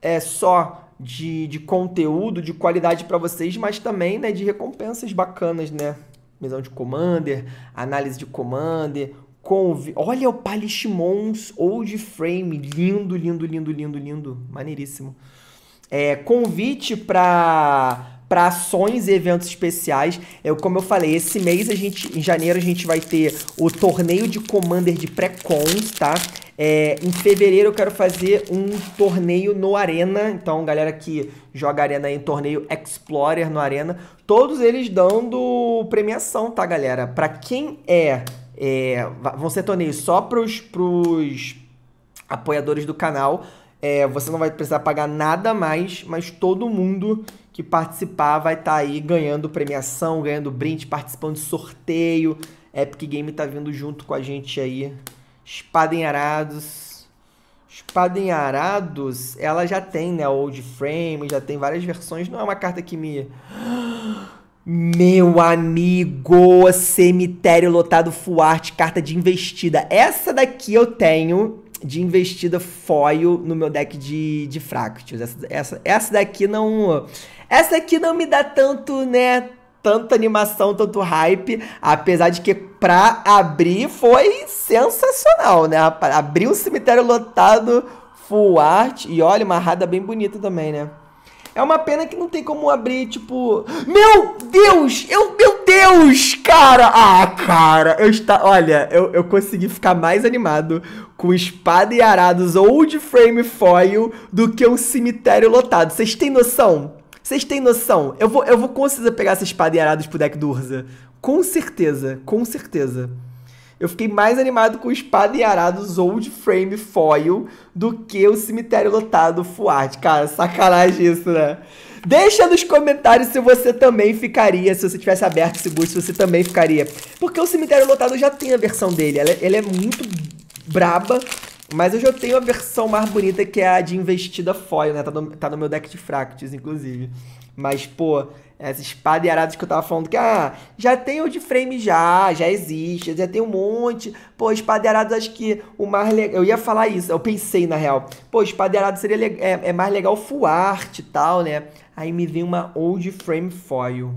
S1: é só de, de conteúdo, de qualidade para vocês, mas também né, de recompensas bacanas, né? Mesão de Commander, análise de Commander, Conv... Olha o Palichimons Old Frame. Lindo, lindo, lindo, lindo, lindo. Maneiríssimo. É, convite para para ações e eventos especiais. Eu, como eu falei, esse mês a gente, em janeiro a gente vai ter o torneio de Commander de pré-cons, tá? É, em fevereiro eu quero fazer um torneio no Arena. Então, galera que joga Arena em torneio Explorer no Arena, todos eles dando premiação, tá, galera? Para quem é é, vão ser torneios só pros, pros apoiadores do canal. É, você não vai precisar pagar nada mais, mas todo mundo que participar vai estar tá aí ganhando premiação, ganhando brinde, participando de sorteio. Epic Game tá vindo junto com a gente aí. em Arados, ela já tem, né? Old Frame, já tem várias versões. Não é uma carta que me. Meu amigo, cemitério lotado Fuarte, carta de investida. Essa daqui eu tenho de investida foil no meu deck de, de fractals. Essa, essa, essa daqui não. Essa aqui não me dá tanto, né? Tanta animação, tanto hype. Apesar de que pra abrir foi sensacional, né? Abrir um cemitério lotado full art. E olha, uma rada bem bonita também, né? É uma pena que não tem como abrir, tipo. Meu Deus! Eu, meu Deus! Cara! Ah, cara! Eu está... Olha, eu, eu consegui ficar mais animado com espada e arados old frame foil do que um cemitério lotado. Vocês têm noção? Vocês têm noção? Eu vou, eu vou com certeza pegar essa espada e arados pro deck do Urza. Com certeza, com certeza. Eu fiquei mais animado com Espada e Arados Old Frame Foil do que o Cemitério Lotado Fuarte. Cara, sacanagem isso, né? Deixa nos comentários se você também ficaria, se você tivesse aberto esse boost, se você também ficaria. Porque o Cemitério Lotado já tem a versão dele, Ele é, ela é muito braba, mas eu já tenho a versão mais bonita que é a de investida foil, né? Tá no, tá no meu deck de Fractis, inclusive. Mas, pô, essas padeiradas que eu tava falando que, ah, já tem o de frame já, já existe, já tem um monte. Pô, espadeirado acho que o mais legal. Eu ia falar isso, eu pensei na real. Pô, espadeirado seria le... é, é, mais legal full art e tal, né? Aí me vem uma old frame foil.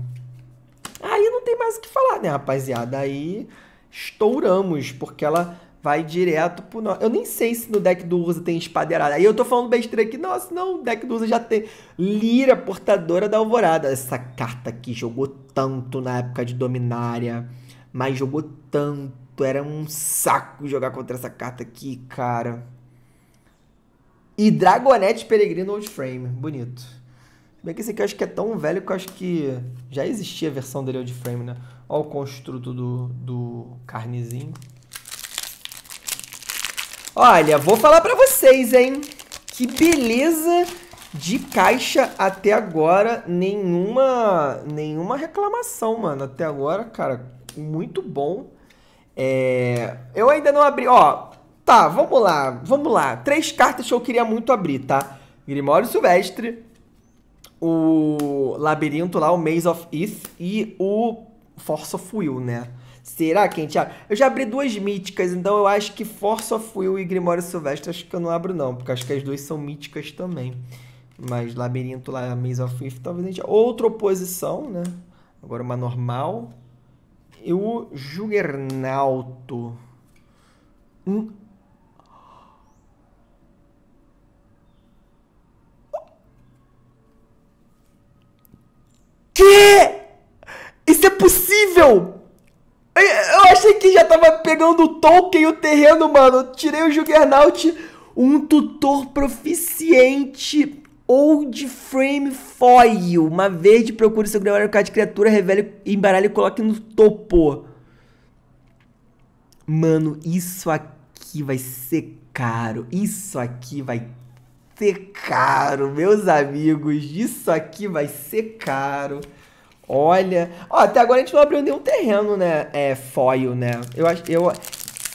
S1: Aí não tem mais o que falar, né, rapaziada? Aí estouramos, porque ela vai direto pro nosso. Eu nem sei se no deck do Urza tem espadeirada. Aí eu tô falando besteira aqui, nossa, não, o deck do Urza já tem. Lira, portadora da alvorada. Essa carta aqui jogou tanto na época de Dominária, mas jogou tanto. Era um saco jogar contra essa carta aqui, cara. E Dragonete Peregrino Old Frame. Bonito. Se bem que esse aqui eu acho que é tão velho que eu acho que já existia a versão dele Old Frame, né? Olha o construto do, do carnezinho. Olha, vou falar para vocês, hein? Que beleza de caixa até agora, nenhuma nenhuma reclamação, mano. Até agora, cara, muito bom. É... eu ainda não abri, ó. Tá, vamos lá. Vamos lá. Três cartas que eu queria muito abrir, tá? Grimório Silvestre, o Labirinto lá, o Maze of Ith e o Force of Will, né? Será que a gente abre? Eu já abri duas míticas, então eu acho que Force of Will e Grimório Silvestre acho que eu não abro não, porque acho que as duas são míticas também. Mas Labirinto lá, Maze of Fifth, talvez a gente... Outra oposição, né? Agora uma normal. E o Jugernauto. Hum. Que? Isso é possível! Eu achei que já tava pegando o Tolkien o terreno, mano. tirei o Juggernaut. Um tutor proficiente. Old Frame Foil. Uma verde Procura seu Grimório card de criatura, revele, embaralhe e coloque no topo. Mano, isso aqui vai ser caro. Isso aqui vai ser caro, meus amigos. Isso aqui vai ser caro. Olha. Ó, até agora a gente não abriu nenhum terreno, né? É, foil, né? Eu, eu,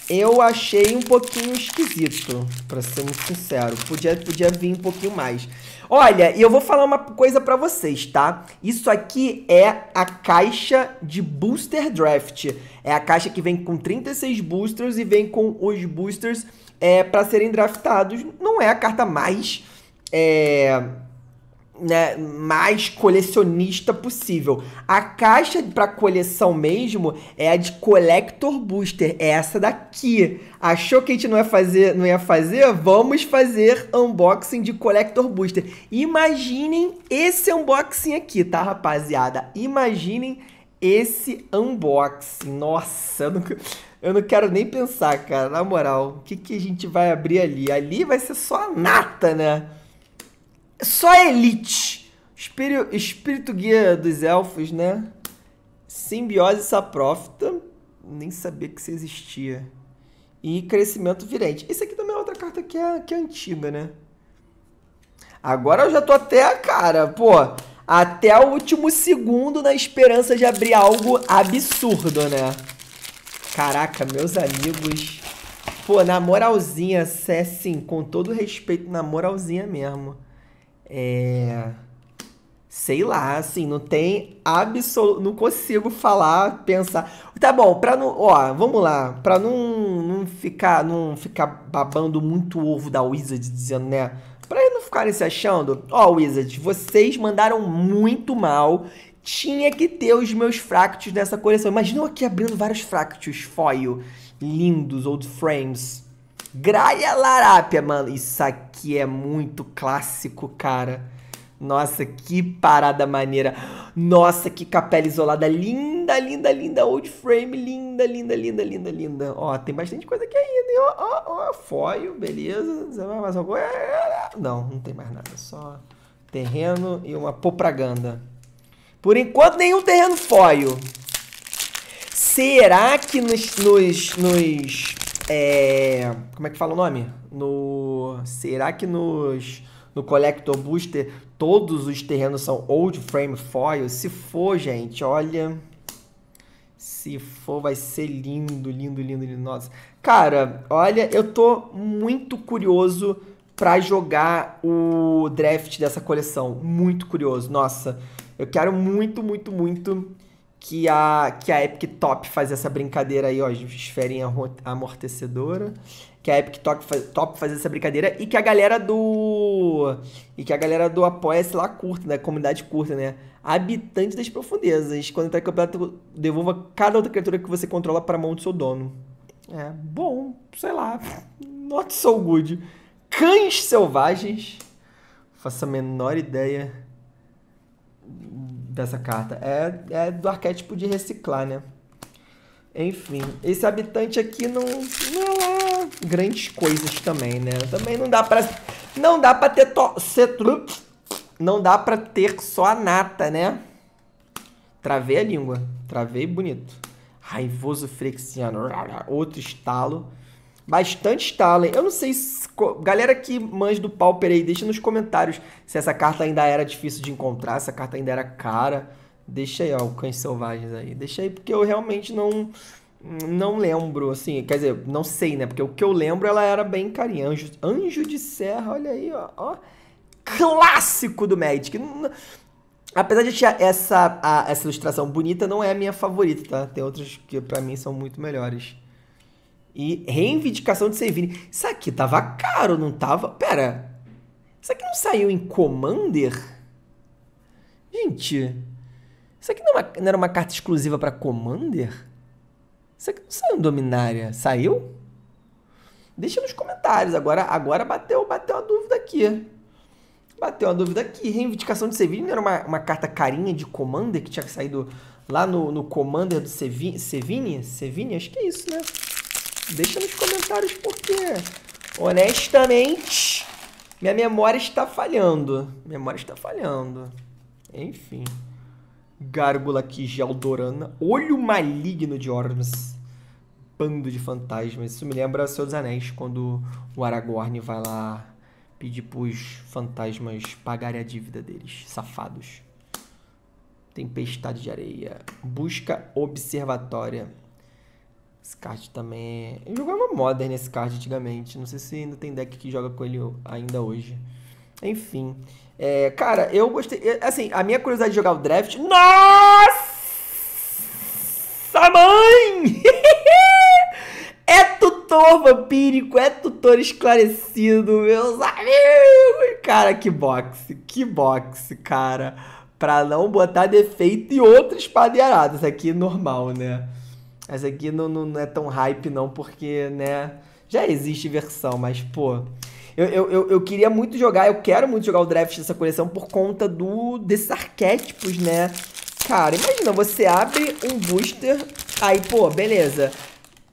S1: eu achei um pouquinho esquisito, pra ser muito sincero. Podia, podia vir um pouquinho mais. Olha, e eu vou falar uma coisa para vocês, tá? Isso aqui é a caixa de Booster Draft. É a caixa que vem com 36 boosters e vem com os boosters é, para serem draftados. Não é a carta mais. É, né, mais colecionista possível. A caixa para coleção mesmo é a de Collector Booster, é essa daqui. Achou que a gente não ia fazer, não ia fazer? Vamos fazer unboxing de Collector Booster. Imaginem esse unboxing aqui, tá, rapaziada? Imaginem esse unboxing. Nossa, eu não, eu não quero nem pensar, cara. Na moral, o que, que a gente vai abrir ali? Ali vai ser só a nata, né? Só elite. Espírito, espírito guia dos elfos, né? Simbiose saprófita. Nem sabia que isso existia. E crescimento virente. Isso aqui também é outra carta que é, que é antiga, né? Agora eu já tô até a cara, pô. Até o último segundo na esperança de abrir algo absurdo, né? Caraca, meus amigos. Pô, na moralzinha, é assim, com todo respeito, na moralzinha mesmo. É... Sei lá, assim, não tem absoluto. Não consigo falar, pensar. Tá bom, pra não. Ó, vamos lá. Pra não, não, ficar, não ficar babando muito ovo da Wizard dizendo, né? Pra não ficarem se achando, ó, Wizard, vocês mandaram muito mal. Tinha que ter os meus fractos nessa coleção. Imagina eu aqui abrindo vários fractos foil lindos, old frames. Graia Larápia, mano. Isso aqui é muito clássico, cara. Nossa, que parada maneira. Nossa, que capela isolada. Linda, linda, linda. Old frame, linda, linda, linda, linda, linda. Ó, tem bastante coisa aqui ainda, hein? Ó, ó, ó. foio, beleza. vai mais alguma Não, não tem mais nada. Só terreno e uma propaganda. Por enquanto, nenhum terreno foio. Será que nos, nos, nos é, como é que fala o nome? No. Será que nos. No Collector Booster, todos os terrenos são Old Frame Foil? Se for, gente, olha. Se for, vai ser lindo, lindo, lindo, lindo. Nossa. Cara, olha, eu tô muito curioso para jogar o draft dessa coleção. Muito curioso. Nossa, eu quero muito, muito, muito que a, que a Epic Top faz essa brincadeira aí, ó, esferinha amortecedora. Que a Epic Top faz, Top faz essa brincadeira e que a galera do. E que a galera do Apoia-se lá curta, né? comunidade curta, né? Habitante das profundezas. Quando entrar em campeonato, devolva cada outra criatura que você controla para a mão do seu dono. É, bom, sei lá. Not so good. Cães selvagens. Faço a menor ideia dessa carta. É, é do arquétipo de reciclar, né? Enfim, esse habitante aqui não, não é grandes coisas também, né? Também não dá pra. Não dá pra ter to, ser, Não dá pra ter só a nata, né? Travei a língua. Travei bonito. Raivoso frexiano. Outro estalo. Bastante Stalin. Eu não sei se... Galera que manja do Pauper aí, deixa nos comentários se essa carta ainda era difícil de encontrar, se a carta ainda era cara. Deixa aí, ó, o Cães Selvagens aí. Deixa aí, porque eu realmente não não lembro, assim, quer dizer, não sei, né? Porque o que eu lembro, ela era bem carinha. Anjo, Anjo de Serra, olha aí, ó. ó. Clássico do Magic. Apesar de achar essa, a, essa ilustração bonita, não é a minha favorita, tá? Tem outras que para mim são muito melhores e reivindicação de Sevini. Isso aqui tava caro, não tava? Pera, isso aqui não saiu em Commander? Gente, isso aqui não, é não era uma carta exclusiva para Commander? Isso aqui não saiu em Dominária, saiu? Deixa nos comentários, agora agora bateu, bateu a dúvida aqui. Bateu a dúvida aqui. Reivindicação de Sevini não era uma, uma carta carinha de Commander que tinha saído lá no, no Commander do Sevini? Sevini? Sevini? Acho que é isso, né? Deixa nos comentários porque, honestamente, minha memória está falhando. Memória está falhando. Enfim. Gárgula que Geldorana. Olho maligno de Orms. Bando de fantasmas. Isso me lembra Seu dos Anéis, quando o Aragorn vai lá pedir pros fantasmas pagarem a dívida deles. Safados. Tempestade de areia. Busca observatória. Esse card também. É- eu jogava Modern nesse card antigamente. Não sei se ainda tem deck que joga com ele ainda hoje. Enfim. É, cara, eu gostei. É, assim, a minha curiosidade de jogar o draft. Nossa! Mãe! é tutor vampírico, é tutor esclarecido, meus amigos! Cara, que boxe, que boxe, cara. Pra não botar defeito e outra espada arada. Isso aqui é normal, né? Mas aqui não, não, não é tão hype, não, porque, né? Já existe versão, mas, pô. Eu, eu, eu, queria muito jogar, eu quero muito jogar o draft dessa coleção por conta do desses arquétipos, né? Cara, imagina, você abre um booster, aí, pô, beleza.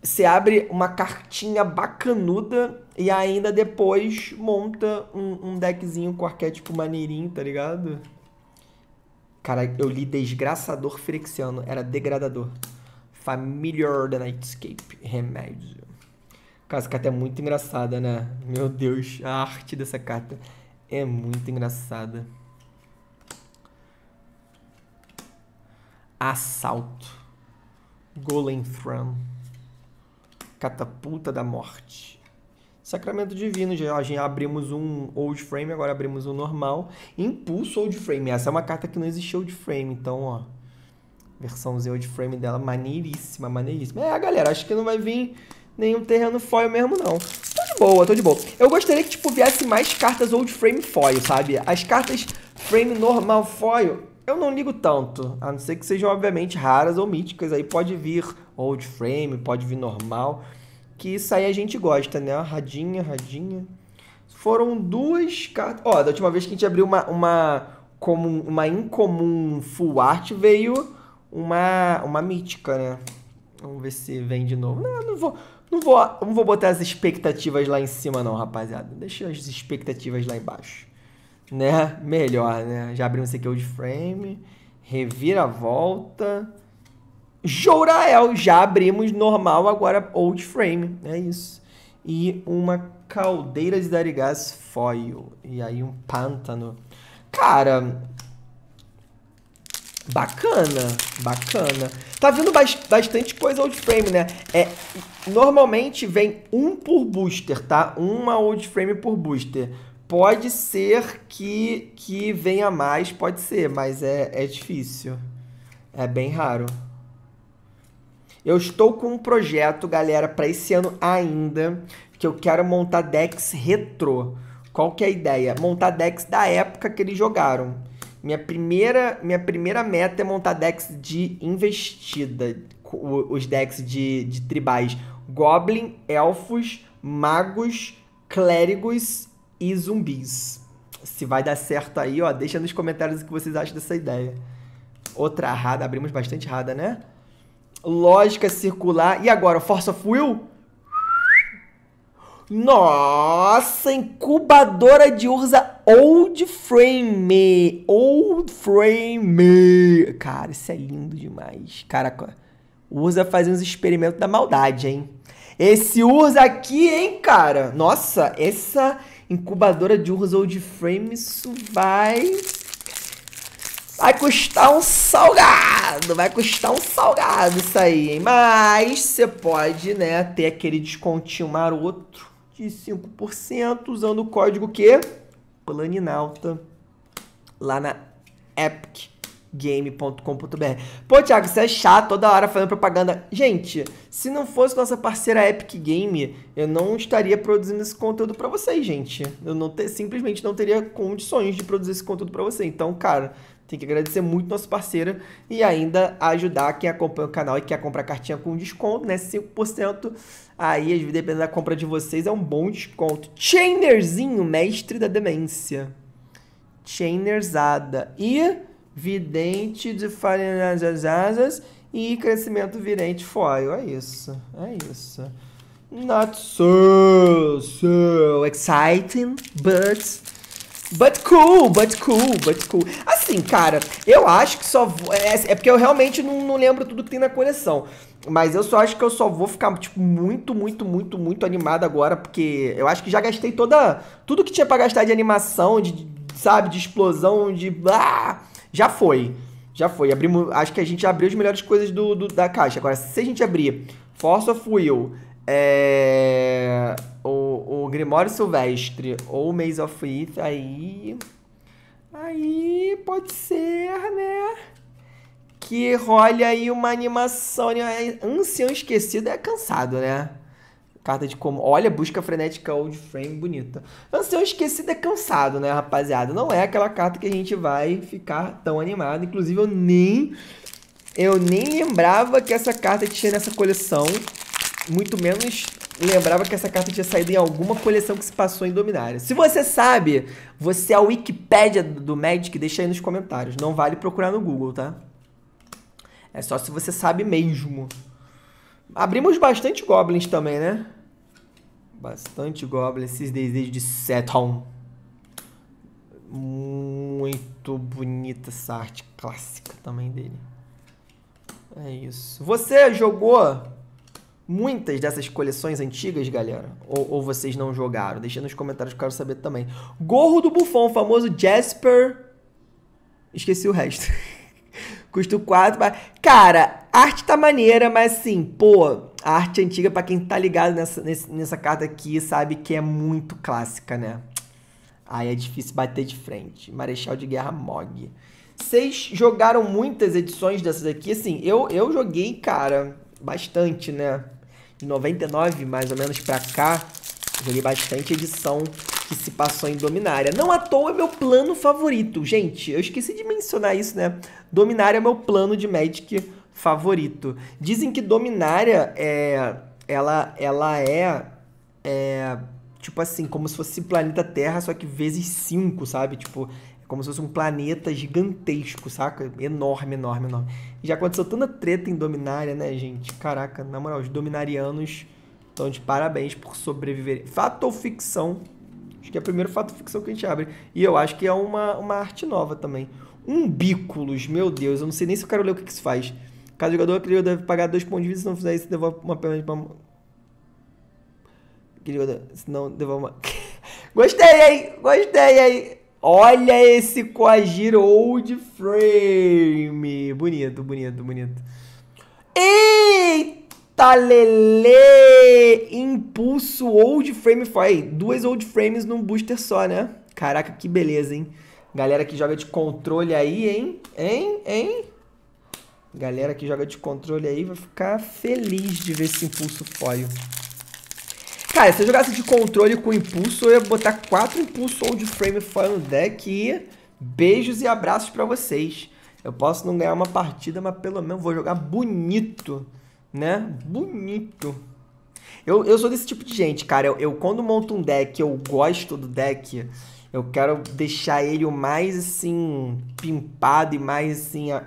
S1: Você abre uma cartinha bacanuda e ainda depois monta um, um deckzinho com arquétipo maneirinho, tá ligado? Cara, eu li Desgraçador Frixiano, era degradador. Familiar da Nightscape Remédio. Cara, essa carta é muito engraçada, né? Meu Deus, a arte dessa carta é muito engraçada. Assalto. Golem Throne. Catapulta da Morte. Sacramento Divino, já, já abrimos um Old Frame, agora abrimos um normal. Impulso Old Frame, essa é uma carta que não existe Old Frame, então, ó. Versão Z de frame dela, maneiríssima, maneiríssima. É, galera, acho que não vai vir nenhum terreno foil mesmo, não. Tô de boa, tô de boa. Eu gostaria que, tipo, viesse mais cartas old frame foil, sabe? As cartas frame normal foil, eu não ligo tanto. A não ser que sejam, obviamente, raras ou míticas. Aí pode vir old frame, pode vir normal. Que isso aí a gente gosta, né? Radinha, radinha. Foram duas cartas... Ó, da última vez que a gente abriu uma... uma como uma incomum full art veio uma, uma mítica, né? Vamos ver se vem de novo. Não, não vou, não vou, não vou botar as expectativas lá em cima, não, rapaziada. Deixa as expectativas lá embaixo. Né? Melhor, né? Já abrimos aqui o de frame. volta Jourael, já abrimos normal, agora old frame. É isso. E uma caldeira de Darigás foil. E aí um pântano. Cara, Bacana, bacana. Tá vindo bastante coisa old frame, né? É, normalmente vem um por booster, tá? Uma old frame por booster. Pode ser que, que venha mais, pode ser, mas é, é difícil. É bem raro. Eu estou com um projeto, galera, para esse ano ainda, que eu quero montar decks retrô. Qual que é a ideia? Montar decks da época que eles jogaram. Minha primeira, minha primeira meta é montar decks de investida. Os decks de, de tribais. Goblin, elfos, magos, clérigos e zumbis. Se vai dar certo aí, ó, deixa nos comentários o que vocês acham dessa ideia. Outra rada, abrimos bastante rada, né? Lógica circular. E agora, Force of Will? Nossa, incubadora de ursa old frame. Old frame. Cara, isso é lindo demais. Cara, ursa fazendo faz uns experimentos da maldade, hein? Esse ursa aqui, hein, cara? Nossa, essa incubadora de ursa old frame, isso vai... Vai custar um salgado, vai custar um salgado isso aí, hein? Mas você pode, né, ter aquele descontinho maroto de 5% usando o código que Planinalta lá na epicgame.com.br. Pô, Thiago, você é chato toda hora fazendo propaganda. Gente, se não fosse nossa parceira Epic Game, eu não estaria produzindo esse conteúdo para vocês, gente. Eu não te, simplesmente não teria condições de produzir esse conteúdo para você. Então, cara, tem que agradecer muito nosso parceiro e ainda ajudar quem acompanha o canal e quer comprar cartinha com desconto, né? 5%. Aí, dependendo da compra de vocês, é um bom desconto. Chainerzinho, mestre da demência. Chainerzada. E vidente de asas e crescimento virente foil. É isso. É isso. Not so, so exciting, but But cool, but cool, but cool. Assim, cara, eu acho que só. Vou, é, é, porque eu realmente não, não lembro tudo que tem na coleção. Mas eu só acho que eu só vou ficar, tipo, muito, muito, muito, muito animado agora, porque eu acho que já gastei toda. Tudo que tinha para gastar de animação, de, sabe, de explosão, de. Ah, já foi. Já foi. Abrimos, acho que a gente abriu as melhores coisas do, do da caixa. Agora, se a gente abrir Force of Will, é, o, o Grimório Silvestre ou Maze of Ith, aí. Aí pode ser, né? Que role aí uma animação. Né? Ancião esquecido é cansado, né? Carta de como. Olha, busca frenética old frame bonita. Ancião esquecido é cansado, né, rapaziada? Não é aquela carta que a gente vai ficar tão animado. Inclusive, eu nem. Eu nem lembrava que essa carta tinha nessa coleção muito menos lembrava que essa carta tinha saído em alguma coleção que se passou em Dominária. Se você sabe, você é a Wikipédia do Magic, deixa aí nos comentários. Não vale procurar no Google, tá? É só se você sabe mesmo. Abrimos bastante Goblins também, né? Bastante Goblins, esses desejos de Seton. Muito bonita essa arte clássica também dele. É isso. Você jogou muitas dessas coleções antigas, galera, ou, ou vocês não jogaram? Deixa nos comentários que eu quero saber também. Gorro do Buffon, famoso Jasper. Esqueci o resto. Custo 4. Mas... Cara, arte tá maneira, mas assim, pô, a arte antiga, para quem tá ligado nessa, nessa carta aqui, sabe que é muito clássica, né? Aí é difícil bater de frente. Marechal de Guerra Mog. Vocês jogaram muitas edições dessas aqui? Assim, eu, eu joguei, cara, bastante, né? de 99 mais ou menos para cá, joguei bastante edição que se passou em Dominária. Não à toa é meu plano favorito, gente. Eu esqueci de mencionar isso, né? Dominária é meu plano de Magic favorito. Dizem que Dominária é ela ela é, é tipo assim, como se fosse planeta Terra, só que vezes 5, sabe? Tipo, como se fosse um planeta gigantesco, saca? Enorme, enorme, enorme. Já aconteceu tanta treta em Dominária, né, gente? Caraca, na moral, os dominarianos estão de parabéns por sobreviver. Fato ou ficção? Acho que é o primeiro fato ou ficção que a gente abre. E eu acho que é uma, uma arte nova também. Umbículos, meu Deus, eu não sei nem se eu quero ler o que, que isso faz. Cada jogador que deve pagar dois pontos de vida, se não fizer isso, devolve uma pena de uma... Se não, devolve uma... Gostei, hein? Gostei, hein? Olha esse Coagir Old Frame. Bonito, bonito, bonito. Eita, lele! Impulso Old Frame. Foi duas Old Frames num booster só, né? Caraca, que beleza, hein? Galera que joga de controle aí, hein? Hein? Hein? Galera que joga de controle aí vai ficar feliz de ver esse impulso foil. Cara, se eu jogasse de controle com impulso, eu ia botar quatro impulso ou de frame foil no deck e beijos e abraços para vocês. Eu posso não ganhar uma partida, mas pelo menos vou jogar bonito, né? Bonito. Eu, eu sou desse tipo de gente, cara. Eu, eu quando monto um deck, eu gosto do deck. Eu quero deixar ele o mais assim pimpado e mais assim a,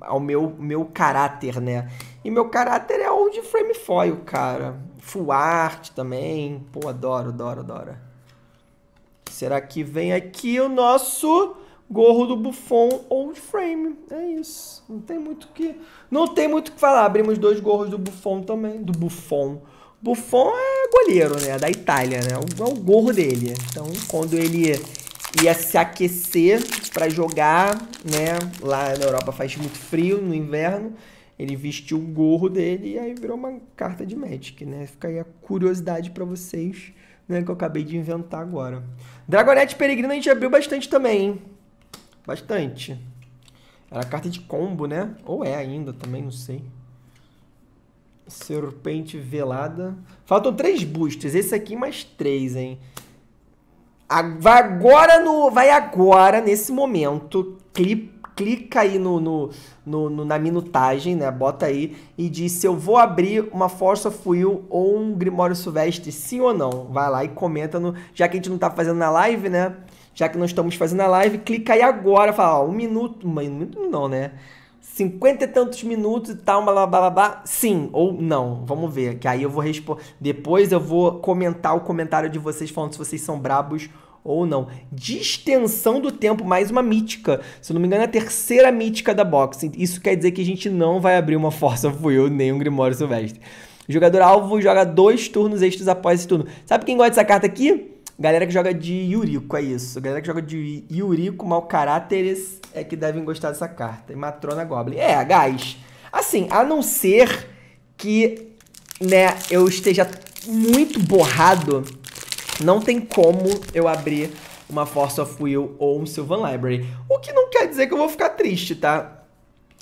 S1: ao meu meu caráter, né? E meu caráter é old frame foil, cara. Full art também. Pô, adoro, adoro, adoro. Será que vem aqui o nosso gorro do Buffon Old Frame? É isso. Não tem muito que não tem muito que falar. Abrimos dois gorros do Buffon também, do Buffon. Buffon é goleiro, né? É da Itália, né? É, é o gorro dele. Então, quando ele ia se aquecer para jogar, né? Lá na Europa faz muito frio no inverno. Ele vestiu o gorro dele e aí virou uma carta de Magic, né? Fica aí a curiosidade para vocês, né? Que eu acabei de inventar agora. Dragonete Peregrino a gente abriu bastante também, hein? Bastante. Era carta de combo, né? Ou é ainda também, não sei. Serpente Velada. Faltam três boosters. Esse aqui mais três, hein? Vai agora no... Vai agora, nesse momento, clipe clica aí no, no, no, no, na minutagem, né? Bota aí e diz se eu vou abrir uma Força Fuil ou um Grimório Silvestre, sim ou não. Vai lá e comenta no. Já que a gente não tá fazendo na live, né? Já que não estamos fazendo a live, clica aí agora, fala, ó, um minuto. Um minuto não, né? cinquenta e tantos minutos e tal, blá, blá, blá, blá, sim ou não. Vamos ver, que aí eu vou responder. Depois eu vou comentar o comentário de vocês falando se vocês são brabos ou não. Distensão do tempo, mais uma mítica. Se eu não me engano, é a terceira mítica da boxe. Isso quer dizer que a gente não vai abrir uma Força Fuel nem um Grimório Silvestre. O jogador alvo joga dois turnos extras após esse turno. Sabe quem gosta dessa carta aqui? Galera que joga de Yuriko, é isso. Galera que joga de Yuriko, mal caráteres, é que devem gostar dessa carta. E Matrona Goblin. É, gás. Assim, a não ser que, né, eu esteja muito borrado não tem como eu abrir uma Force of Will ou um Sylvan Library. O que não quer dizer que eu vou ficar triste, tá?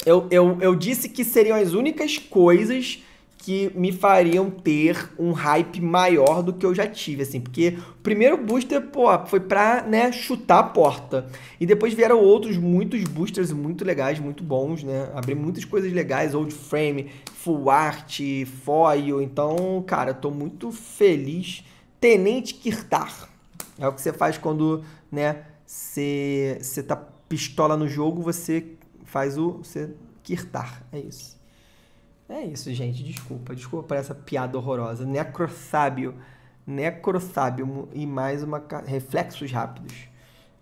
S1: Eu, eu, eu disse que seriam as únicas coisas que me fariam ter um hype maior do que eu já tive, assim, porque o primeiro booster, pô, foi pra, né, chutar a porta. E depois vieram outros, muitos boosters muito legais, muito bons, né, abri muitas coisas legais, old frame, full art, foil, então, cara, tô muito feliz tenente Kirtar. É o que você faz quando, né, você, você tá pistola no jogo, você faz o você Kirtar. É isso. É isso, gente. Desculpa, desculpa por essa piada horrorosa. Necrosábio. Necrosábio e mais uma reflexos rápidos.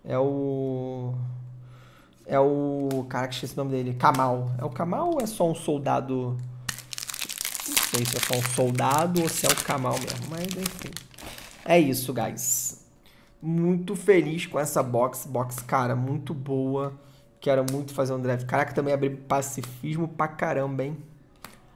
S1: É o é o cara que esqueci o nome dele, Kamal. É o Kamal ou é só um soldado? Não sei se é só um soldado ou se é o Kamal mesmo, mas enfim. É isso, guys. Muito feliz com essa box. Box, cara, muito boa. Quero muito fazer um draft. Caraca, também abri pacifismo pra caramba, hein?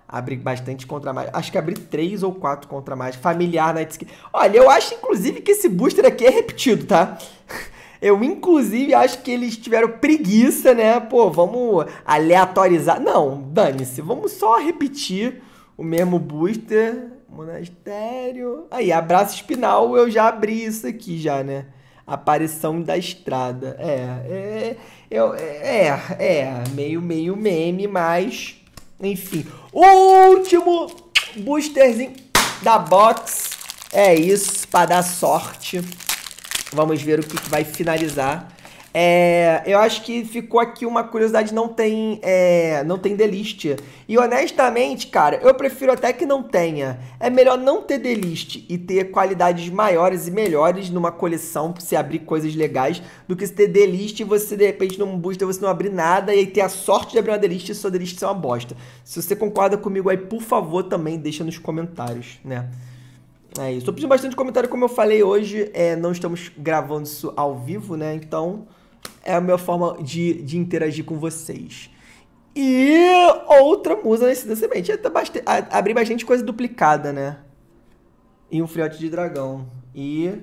S1: Abri bastante contra mais. Acho que abri três ou quatro contra mais. Familiar na né? esquerda. Olha, eu acho, inclusive, que esse booster aqui é repetido, tá? Eu, inclusive, acho que eles tiveram preguiça, né? Pô, vamos aleatorizar. Não, dane-se. Vamos só repetir o mesmo booster Monastério. Aí, abraço espinal, eu já abri isso aqui já, né? Aparição da estrada. É, é, eu, é, é, é meio, meio meme, mas. Enfim. Último boosterzinho da box. É isso, para dar sorte. Vamos ver o que, que vai finalizar é, eu acho que ficou aqui uma curiosidade não tem é, não tem delist. E honestamente, cara, eu prefiro até que não tenha. É melhor não ter delist e ter qualidades maiores e melhores numa coleção pra você abrir coisas legais do que se ter delist e você de repente num booster você não abrir nada e aí ter a sorte de abrir uma delist e sua delist ser uma bosta. Se você concorda comigo aí, por favor, também deixa nos comentários, né? É isso. Eu pedi bastante comentário, como eu falei hoje, é, não estamos gravando isso ao vivo, né? Então é a minha forma de, de interagir com vocês. E outra musa da semente. É tá bastante, abrir bastante coisa duplicada, né? E um friote de dragão. E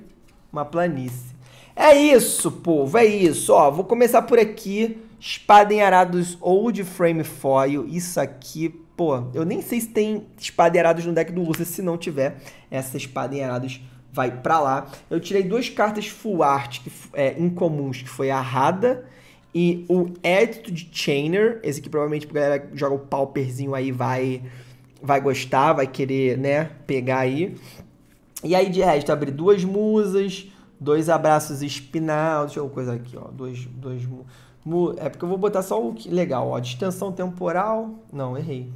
S1: uma planície. É isso, povo. É isso. Ó, vou começar por aqui. Espada em arados ou de frame foil. Isso aqui, pô. Eu nem sei se tem espada em arados no deck do Ursa. Se não tiver, essa espada em arados vai para lá. Eu tirei duas cartas full art que, é, incomuns, que foi a Rada e o de Chainer. Esse aqui provavelmente a galera que joga o Pauperzinho aí vai, vai gostar, vai querer, né, pegar aí. E aí de resto, abri duas musas, dois abraços espinal, deixa eu coisa aqui, ó, dois, dois mu, é porque eu vou botar só o que legal, ó, distensão temporal. Não, errei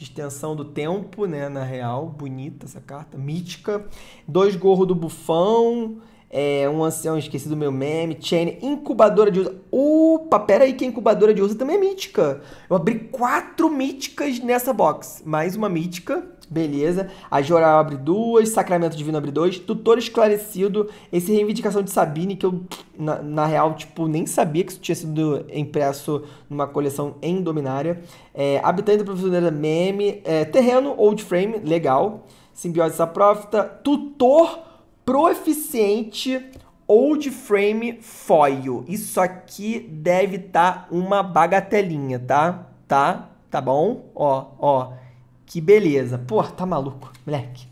S1: de extensão do tempo, né? Na real, bonita essa carta, mítica. Dois gorro do bufão. É, um ancião esqueci do meu meme, Chain, incubadora de uso. Opa, pera aí que a incubadora de uso também é mítica. Eu abri quatro míticas nessa box. Mais uma mítica. Beleza. A Joral abre duas, Sacramento Divino abre dois, Tutor Esclarecido, esse Reivindicação de Sabine, que eu, na, na real, tipo, nem sabia que isso tinha sido impresso numa coleção em Dominária. É, Habitante da Professora Meme, é, Terreno, Old Frame, legal. Simbiose Saprófita, Tutor Proficiente, Old Frame Foil. Isso aqui deve estar tá uma bagatelinha, tá? Tá? Tá bom? Ó, ó. Que beleza. Pô, tá maluco, moleque.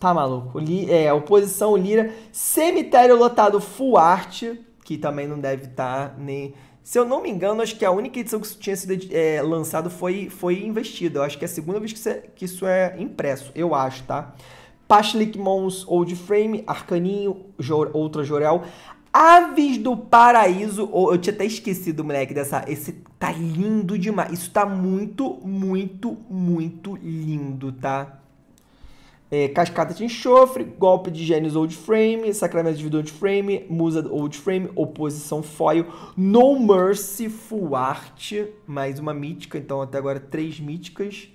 S1: Tá maluco. Li, é, oposição Lira. Cemitério lotado full art, que também não deve estar tá, nem. Se eu não me engano, acho que a única edição que isso tinha sido é, lançado foi, foi investida. Eu acho que é a segunda vez que isso é, que isso é impresso, eu acho, tá? Pashlik Mons Old Frame, Arcaninho, Jor, Outra Jorel. Aves do Paraíso. Oh, eu tinha até esquecido, moleque, dessa. Esse tá lindo demais. Isso tá muito, muito, muito lindo, tá? É, cascata de enxofre, golpe de genes old frame, sacramento de old frame, musa old frame, oposição foil, no mercy, full art, mais uma mítica, então até agora três míticas.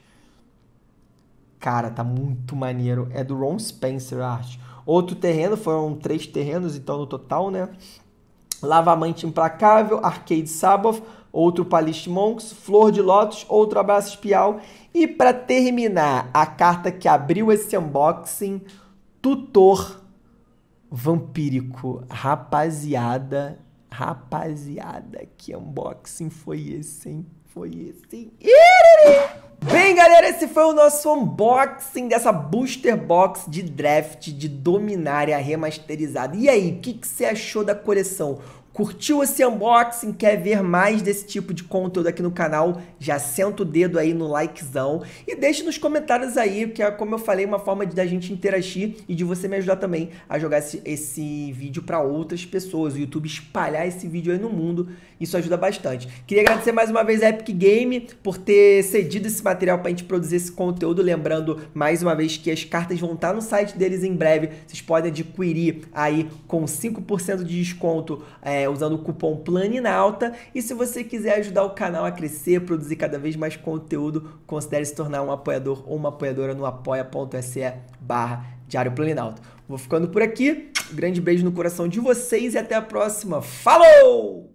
S1: Cara, tá muito maneiro. É do Ron Spencer a arte. Outro terreno, foram três terrenos, então no total, né? Lavamante Implacável, Arcade Sabbath, outro Palist Monks, Flor de Lótus, outro Abraço Espial. E para terminar, a carta que abriu esse unboxing, Tutor Vampírico. Rapaziada, rapaziada, que unboxing foi esse, hein? Foi esse, hein? Bem, galera, esse foi o nosso unboxing dessa Booster Box de Draft de Dominária remasterizada. E aí, o que, que você achou da coleção? Curtiu esse unboxing? Quer ver mais desse tipo de conteúdo aqui no canal? Já senta o dedo aí no likezão e deixe nos comentários aí, que é, como eu falei, uma forma de da gente interagir e de você me ajudar também a jogar esse, esse vídeo para outras pessoas, o YouTube espalhar esse vídeo aí no mundo, isso ajuda bastante. Queria agradecer mais uma vez a Epic Game por ter cedido esse material para a gente produzir esse conteúdo, lembrando mais uma vez que as cartas vão estar tá no site deles em breve, vocês podem adquirir aí com 5% de desconto, é, né, usando o cupom PLANINALTA. E se você quiser ajudar o canal a crescer, produzir cada vez mais conteúdo, considere se tornar um apoiador ou uma apoiadora no apoia.se barra Diário Planinalto. Vou ficando por aqui. grande beijo no coração de vocês e até a próxima. Falou!